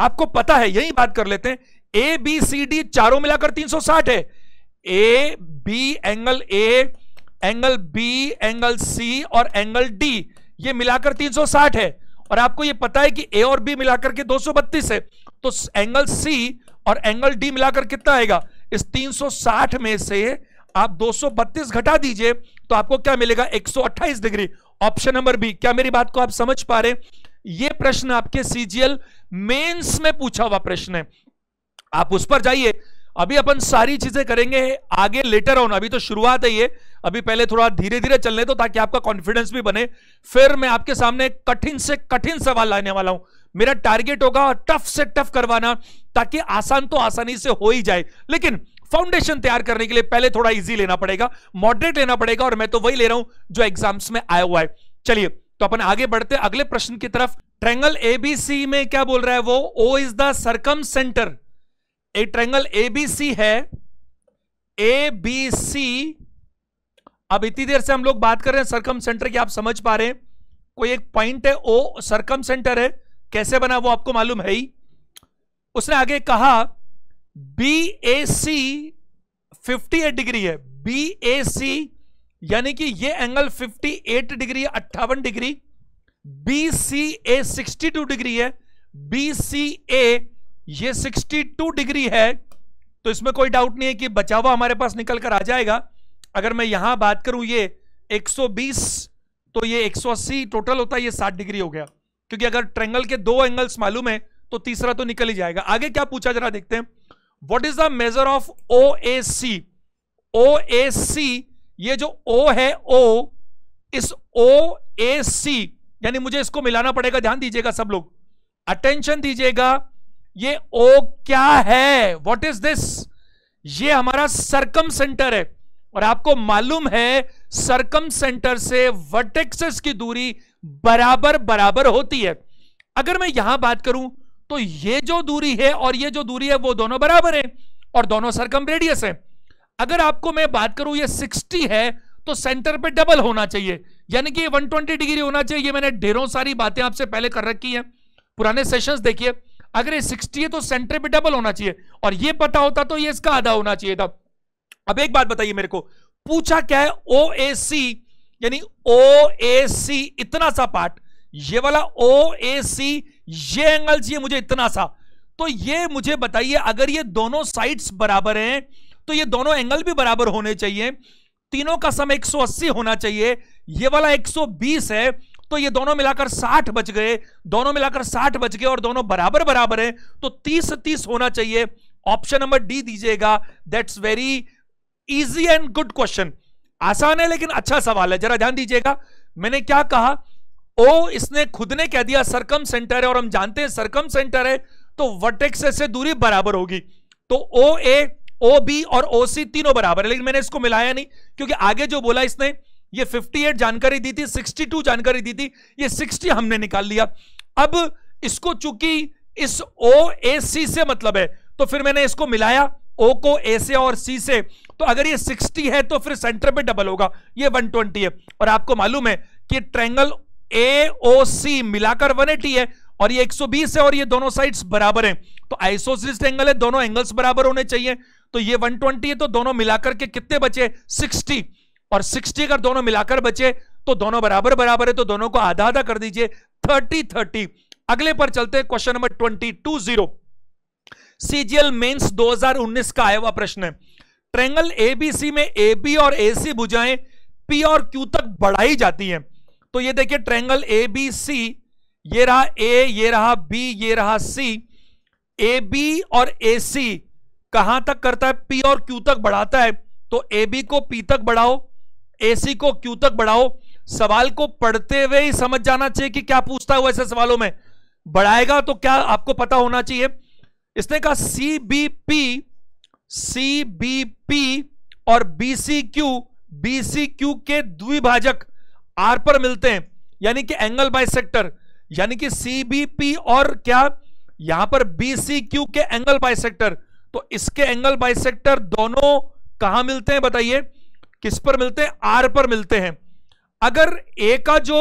आपको पता है यही बात कर लेते हैं ए बी सी डी चारों मिलाकर 360 है A B angle A angle B angle C और एंगल डी ये मिलाकर 360 है और आपको ये पता है कि ए और बी मिलाकर के 232 है तो एंगल सी और एंगल डी मिलाकर कितना आएगा इस 360 में से आप 232 घटा दीजिए तो आपको क्या मिलेगा 128 डिग्री ऑप्शन नंबर बी क्या मेरी बात को आप समझ पा रहे ये प्रश्न आपके सीजीएल मेंस में पूछा हुआ प्रश्न है आप उस पर जाइए अभी अपन सारी चीजें करेंगे आगे लेटर ऑन अभी तो शुरुआत है ये अभी पहले थोड़ा धीरे धीरे चलने तो ताकि आपका कॉन्फिडेंस भी बने फिर मैं आपके सामने कठिन से कठिन सवाल लाने वाला हूं मेरा टारगेट होगा टफ से टफ करवाना ताकि आसान तो आसानी से हो ही जाए लेकिन फाउंडेशन तैयार करने के लिए पहले थोड़ा इजी लेना पड़ेगा मॉडरेट लेना पड़ेगा और मैं तो वही ले रहा हूं जो एग्जाम्स में आया हुआ है चलिए तो अपन आगे बढ़ते अगले प्रश्न की तरफ ट्रेंगल एबीसी में क्या बोल रहा है वो O is the circumcentre a triangle ABC है ए बी सी अब इतनी देर से हम लोग बात कर रहे हैं सरकम सेंटर की आप समझ पा रहे हैं कोई एक पॉइंट है ओ सरकम सेंटर है कैसे बना वो आपको मालूम है ही उसने आगे कहा B A C fifty eight degree है बी ए सी यानी कि ये एंगल 58 डिग्री है अट्ठावन degree B C A sixty degree है बी सी ए ये 62 डिग्री है तो इसमें कोई डाउट नहीं है कि बचावा हमारे पास निकल कर आ जाएगा अगर मैं यहां बात करूं ये 120 तो ये 180 टोटल होता है ये 60 डिग्री हो गया क्योंकि अगर ट्रेंगल के दो एंगल्स मालूम है तो तीसरा तो निकल ही जाएगा आगे क्या पूछा जरा देखते हैं what is the measure of O A C O A C ये जो ओ है ओ इस ओ ए सी यानी मुझे इसको मिलाना पड़ेगा ध्यान दीजिएगा सब लोग अटेंशन दीजिएगा ये ओ क्या है व्हाट इज दिस ये हमारा सरकम सेंटर है और आपको मालूम है सरकम सेंटर से वर्टेक्सेस की दूरी बराबर बराबर होती है अगर मैं यहां बात करूं तो ये जो दूरी है और ये जो दूरी है वो दोनों बराबर है और दोनों सरकम रेडियस है अगर आपको मैं बात करूं ये 60 है तो सेंटर पे डबल होना चाहिए यानी कि 120 डिग्री होना चाहिए मैंने ढेरों सारी बातें आपसे पहले कर रखी हैं पुराने सेशंस देखिए अगर ये 60 है तो सेंटर पे डबल होना चाहिए और ये पता होता तो ये इसका आधा होना चाहिए था अब एक बात बताइए मेरे को पूछा क्या है ओ ए सी यानी ओ ए सी इतना सा पार्ट ये वाला ओ ए सी ये एंगल चाहिए मुझे इतना सा तो ये मुझे बताइए अगर ये दोनों साइड्स बराबर हैं तो ये दोनों एंगल भी बराबर होने चाहिए तीनों का सम 180 होना चाहिए ये वाला 120 है तो ये दोनों मिलाकर 60 बच गए दोनों मिलाकर 60 बच गए और दोनों बराबर बराबर हैं तो 30 30 होना चाहिए ऑप्शन नंबर डी दीजिएगा that's very easy and good question आसान है लेकिन अच्छा सवाल है जरा ध्यान दीजिएगा मैंने क्या कहा ओ इसने खुद ने कह दिया सरकम सेंटर है और हम जानते हैं सरकम सेंटर है तो वर्टेक्स से दूरी बराबर होगी तो ओ ए ओ बी और ओ सी तीनों बराबर है लेकिन मैंने इसको मिलाया नहीं क्योंकि आगे जो बोला इसने ये 58 जानकारी दी थी 62 जानकारी दी थी ये 60 हमने निकाल लिया अब इसको चूंकि इस ओ ए सी से मतलब है तो फिर मैंने इसको मिलाया ओ को ए से और सी से तो अगर ये 60 है तो फिर सेंटर पे डबल होगा ये 120 है और आपको मालूम है कि ट्रायंगल ए ओ सी मिलाकर 180 है और ये 120 है और ये दोनों साइड्स बराबर हैं तो आइसोसिस्ट एंगल है दोनों एंगल्स बराबर होने चाहिए तो ये 120 है तो दोनों मिलाकर के कितने बचे 60 और 60 अगर दोनों मिलाकर बचे तो दोनों बराबर बराबर है तो दोनों को आधा आधा कर दीजिए 30 30 अगले पर चलते हैं question number twenty two zero CGL mains दो का आया हुआ प्रश्न है ट्रेंगल एबीसी में ए और सी बुझाएं पी और क्यू तक बढ़ाई जाती है तो ये देखिए ट्रेंगल ए बी सी ये रहा ए ये रहा बी ये रहा सी ए बी और ए सी कहां तक करता है पी और क्यू तक बढ़ाता है तो ए बी को पी तक बढ़ाओ ए सी को क्यू तक बढ़ाओ सवाल को पढ़ते हुए ही समझ जाना चाहिए कि क्या पूछता हुआ ऐसे सवालों में बढ़ाएगा तो क्या आपको पता होना चाहिए इसने कहा C B P C B P और B C Q B C Q के द्विभाजक आर पर मिलते हैं यानी कि एंगल बाय यानी कि सीबीपी और क्या यहां पर बीसीक्यू के एंगल बाय तो इसके एंगल बाय दोनों कहां मिलते हैं बताइए किस पर मिलते हैं आर पर मिलते हैं अगर ए का जो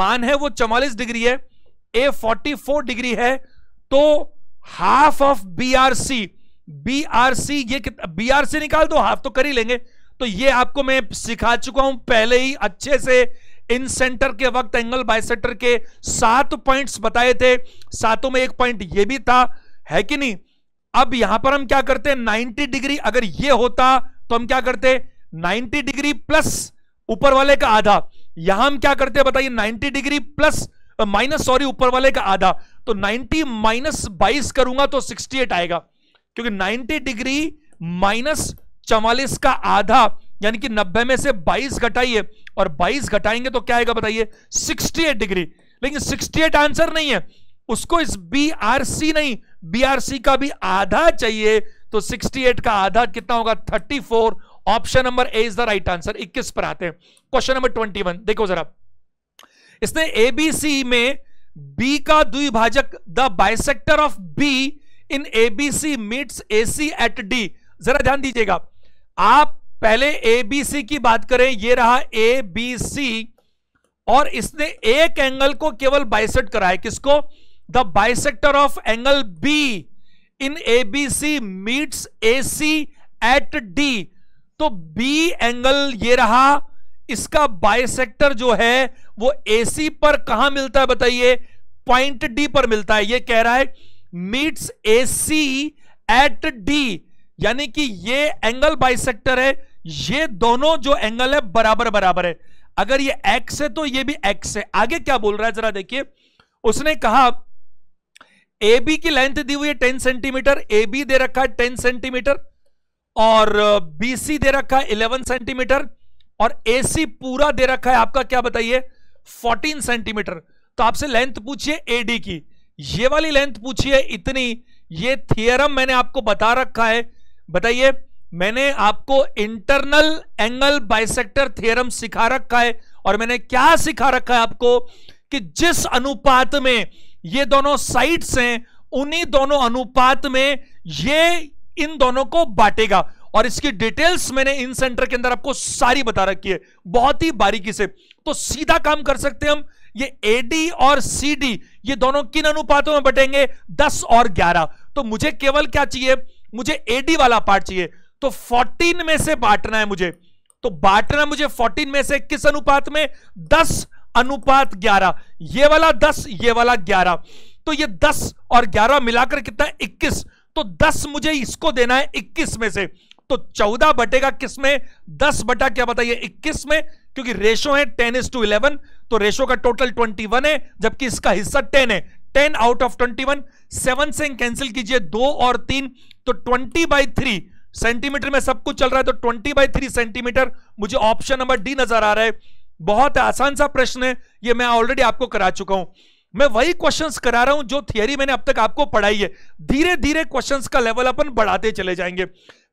मान है वो चौवालीस डिग्री है ए 44 डिग्री है तो half of B R C B R C ये बी आर सी निकाल दो हाफ तो कर ही लेंगे तो ये आपको मैं सिखा चुका हूं पहले ही अच्छे से इन सेंटर के वक्त एंगल बाइसेक्टर के सात पॉइंट्स बताए थे सातों में एक पॉइंट ये भी था है कि नहीं अब यहां पर हम क्या करते 90 डिग्री अगर ये होता तो हम क्या करते 90 डिग्री प्लस ऊपर वाले का आधा यहां हम क्या करते बताइए 90 डिग्री प्लस माइनस सॉरी ऊपर वाले का आधा तो 90 माइनस बाईस करूंगा तो 68 आएगा क्योंकि 90 डिग्री माइनस चवालीस का आधा यानी कि 90 में से 22 घटाइए और 22 घटाएंगे तो क्या आएगा बताइए 68 डिग्री लेकिन 68 आंसर नहीं है उसको इस बी आर सी नहीं बी आर सी का भी आधा चाहिए तो 68 का आधा कितना होगा 34 option number A is the right answer 21 पर आते हैं क्वेश्चन नंबर 21 देखो जरा इसने एबीसी में बी का द्विभाजक the bisector of B in ABC meets AC at D जरा ध्यान दीजिएगा आप पहले ए बी सी की बात करें ये रहा ए बी सी और इसने एक एंगल को केवल बाइसेट करा है किसको the bisector of angle B in A B C meets A C at D तो बी एंगल ये रहा इसका बाइसेक्टर जो है वो एसी पर कहा मिलता है बताइए पॉइंट डी पर मिलता है ये कह रहा है मीट्स एसी एट डी यानी कि ये एंगल बाइसेक्टर है ये दोनों जो एंगल है बराबर बराबर है अगर ये एक्स है तो ये भी एक्स है आगे क्या बोल रहा है जरा देखिए उसने कहा ए बी की लेंथ दी हुई है टेन सेंटीमीटर ए बी दे रखा है टेन सेंटीमीटर और बी सी दे रखा है इलेवन सेंटीमीटर और ए सी पूरा दे रखा है आपका क्या बताइए फोर्टीन सेंटीमीटर तो आपसे लेंथ पूछिए ए डी की ये वाली लेंथ पूछिए इतनी ये थियरम मैंने आपको बता रखा है बताइए मैंने आपको इंटरनल एंगल बाइसेक्टर थ्योरम सिखा रखा है और मैंने क्या सिखा रखा है आपको कि जिस अनुपात में ये दोनों साइड्स हैं उन्हीं दोनों अनुपात में ये इन दोनों को बांटेगा और इसकी डिटेल्स मैंने इन सेंटर के अंदर आपको सारी बता रखी है बहुत ही बारीकी से तो सीधा काम कर सकते हैं हम ये एडी और सीडी ये दोनों किन अनुपातों में बटेंगे 10 और 11 तो मुझे केवल क्या चाहिए मुझे एडी वाला पार्ट चाहिए तो 14 में से बांटना है मुझे तो बांटना मुझे 14 में से किस अनुपात में 10 अनुपात 11 ये वाला 10 ये वाला 11 तो ये 10 और 11 मिलाकर कितना है 21 तो 10 मुझे इसको देना है 21 में से तो 14 बटेगा किस में 10 बटा क्या बताइए 21 में क्योंकि रेशो है टेन इज टू इलेवन तो रेशो का टोटल 21 है जबकि इसका हिस्सा 10 है 10 आउट ऑफ 21 7 से कैंसिल कीजिए दो और तीन तो 20 बाई थ्री सेंटीमीटर में सब कुछ चल रहा है तो ट्वेंटी बाई थ्री सेंटीमीटर मुझे ऑप्शन नंबर डी नजर आ रहा है बहुत आसान सा प्रश्न है ये मैं ऑलरेडी आपको करा चुका हूं मैं वही क्वेश्चंस करा रहा हूं जो थियरी मैंने अब तक आपको पढ़ाई है धीरे धीरे क्वेश्चंस का लेवल अपन बढ़ाते चले जाएंगे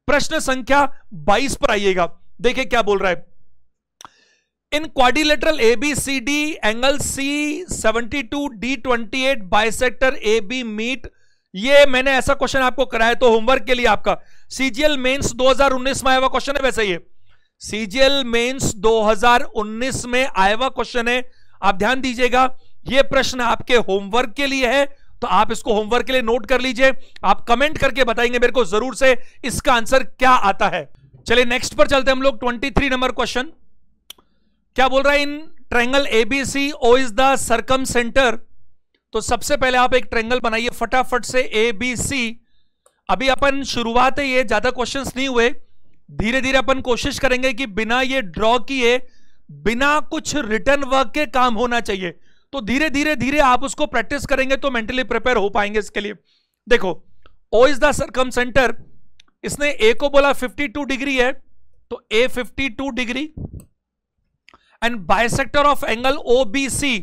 प्रश्न संख्या 22 पर आइएगा देखिए क्या बोल रहा है in quadrilateral A B C D angle C seventy two D twenty eight bisector A B meet ये मैंने ऐसा क्वेश्चन आपको कराया तो होमवर्क के लिए आपका सीजीएल मेंस 2019 में आया क्वेश्चन है वैसे ये सीजीएल मेंस 2019 में आया हुआ क्वेश्चन है आप ध्यान दीजिएगा ये प्रश्न आपके होमवर्क के लिए है तो आप इसको होमवर्क के लिए नोट कर लीजिए आप कमेंट करके बताएंगे मेरे को जरूर से इसका आंसर क्या आता है चलिए नेक्स्ट पर चलते हम लोग थ्री नंबर क्वेश्चन क्या बोल रहा है in triangle ABC O is the circumcentre तो सबसे पहले आप एक ट्रेंगल बनाइए फटाफट से ए बी सी अभी अपन शुरुआत है ये ज्यादा क्वेश्चंस नहीं हुए धीरे धीरे अपन कोशिश करेंगे कि बिना ये ड्रॉ किए बिना कुछ रिटर्न वर्क के काम होना चाहिए तो धीरे धीरे धीरे आप उसको प्रैक्टिस करेंगे तो मेंटली प्रिपेयर हो पाएंगे इसके लिए देखो O is the circumcentre इसने ए को बोला 52 डिग्री है तो A 52 degree and bisector of angle O B C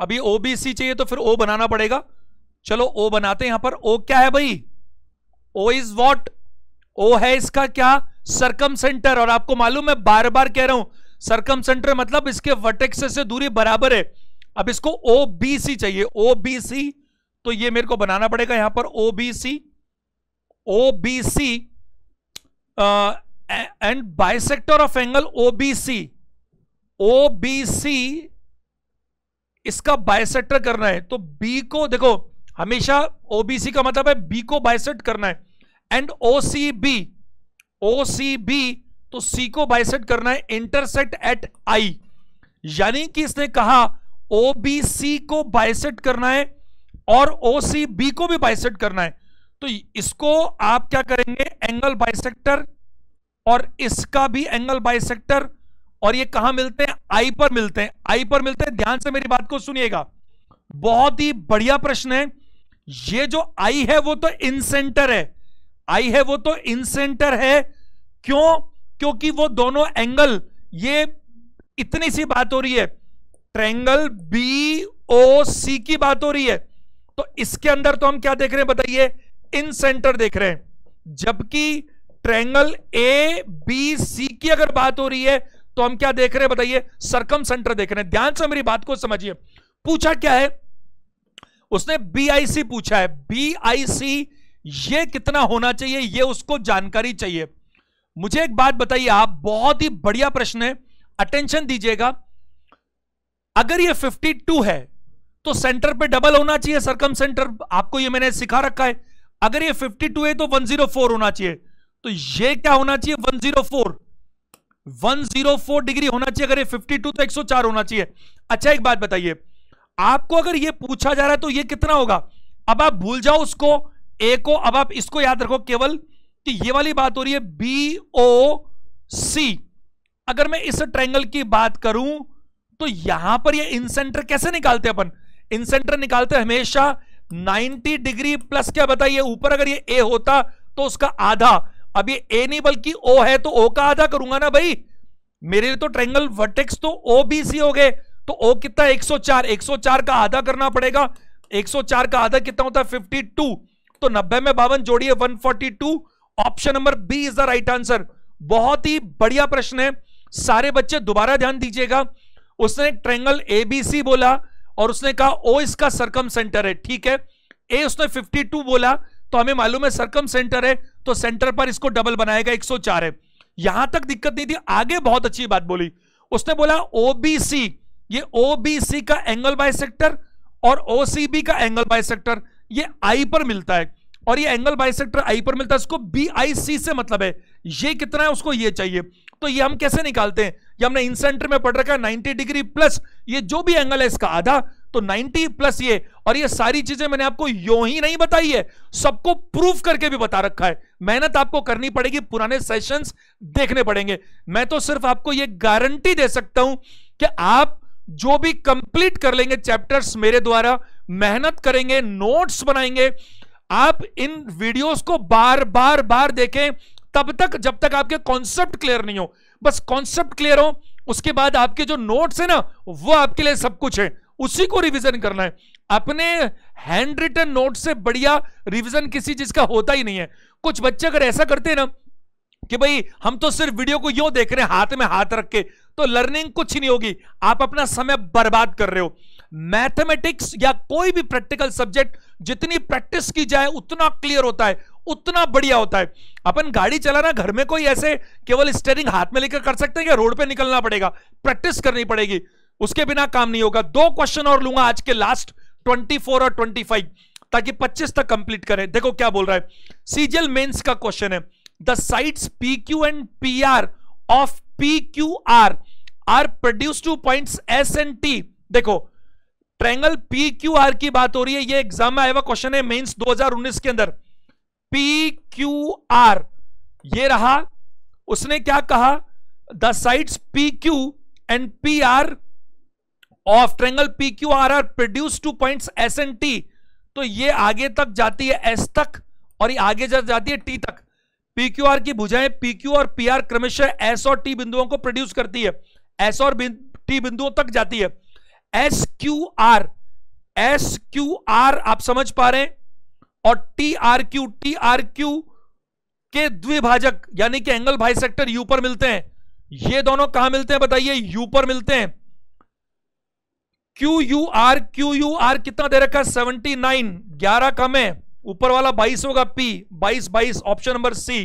अभी ओबीसी चाहिए तो फिर ओ बनाना पड़ेगा चलो ओ बनाते हैं यहां पर ओ क्या है भाई ओ इज वॉट ओ है इसका क्या सरकम सेंटर और आपको मालूम है बार बार कह रहा हूं सरकम सेंटर मतलब इसके वर्टेक्स से दूरी बराबर है अब इसको ओ बी सी चाहिए ओ बी सी तो ये मेरे को बनाना पड़ेगा यहां पर O B C O B C and bisector of angle O B C O B C इसका बायसेक्टर करना है तो बी को देखो हमेशा ओबीसी का मतलब है बी को बायसेट करना है and O C B O C B तो सी को बाइसेट करना है इंटरसेक्ट एट आई यानी कि इसने कहा ओ बी सी को बाइसेट करना है और ओ सी बी को भी बाइसेट करना है तो इसको आप क्या करेंगे एंगल बायसेक्टर और इसका भी एंगल बायसेक्टर और ये कहा मिलते हैं आई पर मिलते हैं आई पर मिलते हैं ध्यान से मेरी बात को सुनिएगा बहुत ही बढ़िया प्रश्न है ये जो आई है वो तो इन सेंटर है आई है वो तो इन सेंटर है क्यों क्योंकि वो दोनों एंगल ये इतनी सी बात हो रही है ट्रेंगल बी ओ सी की बात हो रही है तो इसके अंदर तो हम क्या देख रहे हैं बताइए इन सेंटर देख रहे हैं जबकि ट्रेंगल ए बी सी की अगर बात हो रही है तो हम क्या देख रहे हैं बताइए सरकम सेंटर देख रहे हैं ध्यान से मेरी बात को समझिए पूछा क्या है उसने बीआईसी पूछा है बीआईसी ये कितना होना चाहिए ये उसको जानकारी चाहिए मुझे एक बात बताइए आप बहुत ही बढ़िया प्रश्न है अटेंशन दीजिएगा अगर ये 52 है तो सेंटर पे डबल होना चाहिए सरकम सेंटर आपको ये मैंने सिखा रखा है अगर ये 52 है तो 104 होना चाहिए तो ये क्या होना चाहिए 104 104 डिग्री होना चाहिए अगर ये 52 तो 104 होना चाहिए अच्छा एक बात बताइए आपको अगर ये पूछा जा रहा है तो ये कितना होगा अब आप भूल जाओ उसको ए को अब आप इसको याद रखो केवल कि ये वाली बात हो रही है बी ओ सी अगर मैं इस ट्रायंगल की बात करूं तो यहां पर ये इंसेंटर कैसे निकालते हैं अपन इंसेंटर निकालते हमेशा 90 डिग्री प्लस क्या बताइए ऊपर अगर ये ए होता तो उसका आधा अब ये ए नहीं बल्कि ओ है तो ओ का आधा करूंगा ना भाई मेरे लिए तो ट्रेंगल वर्टेक्स तो ओ बी सी हो गए तो ओ कितना 104 104 का आधा करना पड़ेगा 104 का आधा कितना होता है 52 तो 90 में बावन जोड़िए 142 option number B is the right answer बहुत ही बढ़िया प्रश्न है सारे बच्चे दोबारा ध्यान दीजिएगा उसने ट्रेंगल ए बी सी बोला और उसने कहा ओ इसका सरकम सेंटर है ठीक है ए उसने 52 बोला तो हमें मालूम है सरकम सेंटर है तो सेंटर पर इसको डबल बनाएगा 104 है यहां तक दिक्कत नहीं थी आगे बहुत अच्छी बात बोली उसने बोला ओबीसी ये ओबीसी का एंगल बाय सेक्टर और ओसीबी का एंगल बाय सेक्टर ये आई पर मिलता है और ये एंगल बाय सेक्टर आई पर मिलता है इसको बी आई सी से मतलब है ये कितना है उसको ये चाहिए तो ये हम कैसे निकालते हैं ये हमने इन सेंटर में पढ़ रखा है 90 डिग्री प्लस ये जो भी एंगल है इसका आधा तो 90 प्लस ये और ये सारी चीजें मैंने आपको यो ही नहीं बताई है सबको प्रूफ करके भी बता रखा है मेहनत आपको करनी पड़ेगी पुराने सेशंस देखने पड़ेंगे मैं तो सिर्फ आपको ये गारंटी दे सकता हूं कि आप जो भी कंप्लीट कर लेंगे चैप्टर्स मेरे द्वारा मेहनत करेंगे नोट्स बनाएंगे आप इन वीडियोस को बार बार बार देखें तब तक जब तक आपके कॉन्सेप्ट क्लियर नहीं हो बस कॉन्सेप्ट क्लियर हो उसके बाद आपके जो नोट्स है ना वो आपके लिए सब कुछ है उसी को रिवीजन करना है अपने हैंड रिटन नोट से बढ़िया रिवीजन किसी चीज का होता ही नहीं है कुछ बच्चे अगर ऐसा करते हैं ना कि भाई हम तो सिर्फ वीडियो को यू देख रहे हैं हाथ में हाथ रख के तो लर्निंग कुछ नहीं होगी आप अपना समय बर्बाद कर रहे हो मैथमेटिक्स या कोई भी प्रैक्टिकल सब्जेक्ट जितनी प्रैक्टिस की जाए उतना क्लियर होता है उतना बढ़िया होता है अपन गाड़ी चलाना घर में कोई ऐसे केवल स्टेयरिंग हाथ में लेकर कर सकते हैं या रोड पे निकलना पड़ेगा प्रैक्टिस करनी पड़ेगी उसके बिना काम नहीं होगा दो क्वेश्चन और लूंगा आज के लास्ट 24 और 25 ताकि 25 तक कंप्लीट करें देखो क्या बोल रहा है सीजल मेंस का क्वेश्चन है the sides P Q and P R of P Q R are produce to point S and T देखो ट्रैंगल पी क्यू आर की बात हो रही है ये एग्जाम में आया हुआ क्वेश्चन है मेंस 2019 के अंदर पी क्यू आर ये रहा उसने क्या कहा the sides P Q and P R of triangle P Q R are produce to point S and T तो ये आगे तक जाती है एस तक और ये आगे जब जाती है टी तक पी क्यू आर की भुजाएं पी क्यू और पी आर क्रमशः एस और टी बिंदुओं को प्रोड्यूस करती है एस और टी बिंदुओं तक जाती है S Q R S Q R आप समझ पा रहे हैं और T R Q T R Q के द्विभाजक यानी कि एंगल भाई सेक्टर यू पर मिलते हैं ये दोनों कहां मिलते हैं बताइए यू पर मिलते हैं Q U R Q U R कितना दे रखा है सेवेंटी नाइन ग्यारह कम है ऊपर वाला बाईस होगा पी बाईस बाईस ऑप्शन नंबर सी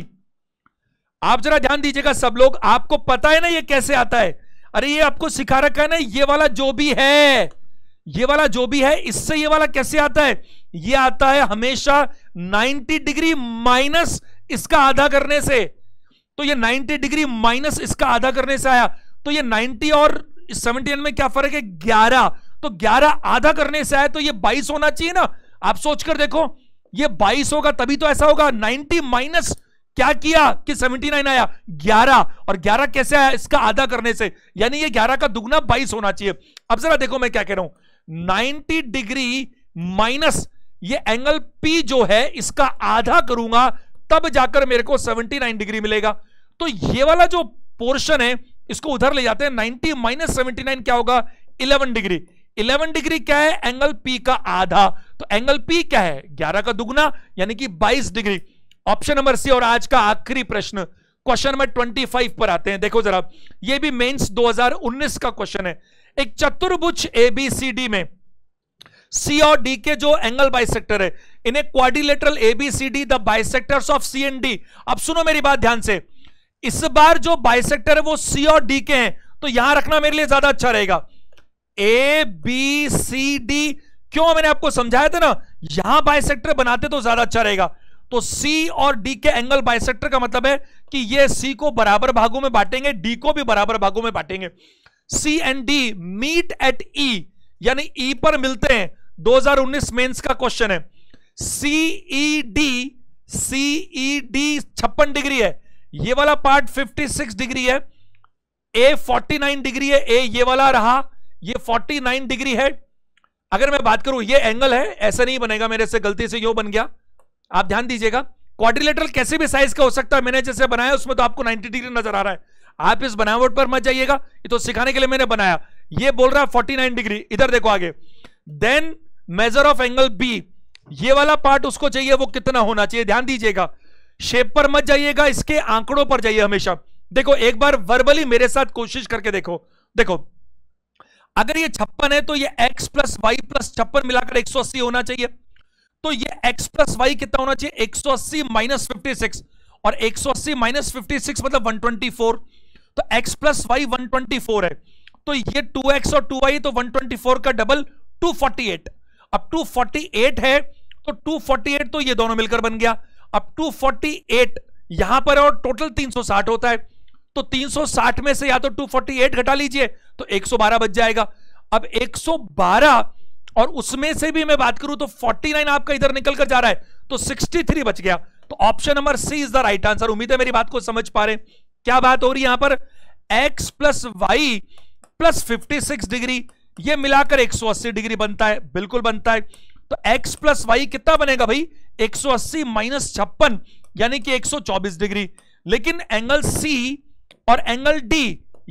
आप जरा ध्यान दीजिएगा सब लोग आपको पता है ना ये कैसे आता है अरे ये आपको सिखा रखा है ना ये वाला जो भी है ये वाला जो भी है इससे ये वाला कैसे आता है ये आता है हमेशा 90 डिग्री माइनस इसका आधा करने से तो ये 90 डिग्री माइनस इसका आधा करने से आया तो ये 90 और सेवनटीन में क्या फर्क है ग्यारह तो ग्यारह आधा करने से आए तो ये बाईस होना चाहिए ना आप सोचकर देखो ये बाईस होगा तभी तो ऐसा होगा नाइनटी माइनस क्या किया कि 79 आया 11 और 11 कैसे आया इसका आधा करने से यानी ये 11 का दुगना 22 होना चाहिए अब जरा देखो मैं क्या कह रहा हूं 90 डिग्री माइनस ये एंगल पी जो है इसका आधा करूंगा तब जाकर मेरे को 79 डिग्री मिलेगा तो ये वाला जो पोर्शन है इसको उधर ले जाते हैं नाइनटी माइनस सेवेंटी नाइन क्या होगा इलेवन डिग्री इलेवन डिग्री क्या है एंगल पी का आधा तो एंगल पी क्या है ग्यारह का दुगना यानी कि बाईस डिग्री ऑप्शन नंबर सी और आज का आखिरी प्रश्न क्वेश्चन नंबर ट्वेंटी फाइव पर आते हैं देखो जरा ये भी मेंस 2019 का क्वेश्चन है एक चतुर्भुज एबीसीडी में सी और डी के जो एंगल बाइसेक्टर है इन्हें quadrilateral ABCD the bisectors of C and D अब सुनो मेरी बात ध्यान से इस बार जो बाइसेक्टर है वो सी और डी के हैं तो यहां रखना मेरे लिए ज्यादा अच्छा रहेगा ए बी सी डी क्यों मैंने आपको समझाया था ना यहां बाइसेक्टर बनाते तो ज्यादा अच्छा रहेगा तो सी और डी के एंगल बाइसेक्टर का मतलब है कि ये सी को बराबर भागों में बांटेंगे डी को भी बराबर भागों में बांटेंगे C and D meet at E यानी ई e पर मिलते हैं 2019 मेंस का क्वेश्चन है सीई डी सीई डी छप्पन डिग्री है ये वाला पार्ट 56 डिग्री है ए 49 डिग्री है ए ये वाला रहा ये 49 डिग्री है अगर मैं बात करूं ये एंगल है ऐसा नहीं बनेगा मेरे से गलती से यो बन गया आप ध्यान दीजिएगा क्वाड्रिलेटरल कैसे भी साइज का हो सकता है मैंने जैसे बनाया उसमें तो आपको 90 डिग्री नजर आ रहा है आप इस बनावट पर मत जाइएगा ये तो सिखाने के लिए मैंने बनाया ये बोल रहा है 49 डिग्री इधर देखो आगे then measure of angle B ये वाला पार्ट उसको चाहिए वो कितना होना चाहिए ध्यान दीजिएगा शेप पर मत जाइएगा इसके आंकड़ों पर जाइए हमेशा देखो एक बार वर्बली मेरे साथ कोशिश करके देखो देखो अगर ये छप्पन है तो ये x प्लस वाई प्लस छप्पन मिलाकर 180 होना चाहिए तो ये x प्लस वाई कितना होना चाहिए 180 माइनस फिफ्टी और 180 माइनस 56 मतलब 124 तो x प्लस वाई वन है तो ये 2x और 2y तो 124 का डबल 248 अब 248 है तो 248 तो ये दोनों मिलकर बन गया अप टू 48 यहां पर और टोटल 360 होता है तो 360 में से या तो 248 घटा लीजिए तो 112 बच जाएगा अब 112 और उसमें से भी मैं बात करूं तो 49 आपका इधर निकल कर जा रहा है तो 63 बच गया तो option number C is the right answer उम्मीद है मेरी बात को समझ पा रहे क्या बात हो रही है यहां पर x plus y plus fifty degree ये मिलाकर 180 डिग्री बनता है बिल्कुल बनता है तो x प्लस वाई कितना बनेगा भाई 180 सौ अस्सी माइनस छप्पन यानी कि 124 डिग्री लेकिन एंगल C और एंगल D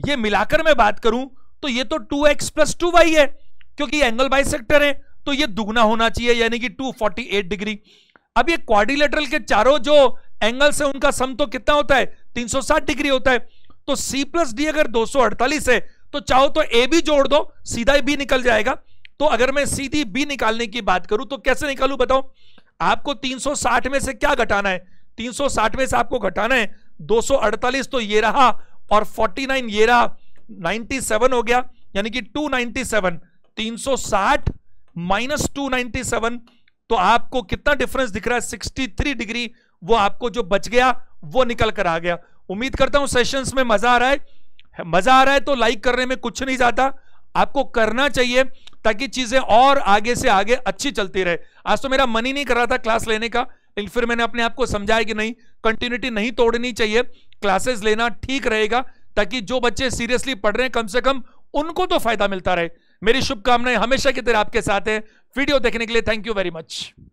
ये मिलाकर मैं बात करूं तो ये तो 2x एक्स प्लस टू है क्योंकि एंगल बाइसेक्टर है तो ये दुगना होना चाहिए यानी कि 248 डिग्री अब ये क्वारिलेटरल के चारों जो एंगल्स है उनका सम तो कितना होता है 360 डिग्री होता है तो सी प्लस डी अगर दो है तो चाहो तो ए भी जोड़ दो सीधा भी निकल जाएगा तो अगर मैं सीधी बी निकालने की बात करूं तो कैसे निकालू बताओ आपको 360 में से क्या घटाना है 360 में से आपको घटाना है 248 तो ये रहा और 49 ये रहा 97 हो गया यानी कि 297 360 माइनस 297 तो आपको कितना डिफरेंस दिख रहा है 63 डिग्री वो आपको जो बच गया वो निकल कर आ गया उम्मीद करता हूं सेशंस में मजा आ रहा है मजा आ रहा है तो लाइक करने में कुछ नहीं जाता आपको करना चाहिए ताकि चीजें और आगे से आगे अच्छी चलती रहे आज तो मेरा मन ही नहीं कर रहा था क्लास लेने का लेकिन फिर मैंने अपने आप को समझाया कि नहीं कंटिन्यूटी नहीं तोड़नी चाहिए क्लासेस लेना ठीक रहेगा ताकि जो बच्चे सीरियसली पढ़ रहे हैं कम से कम उनको तो फायदा मिलता रहे मेरी शुभकामनाएं हमेशा की तरह आपके साथ है वीडियो देखने के लिए थैंक यू वेरी मच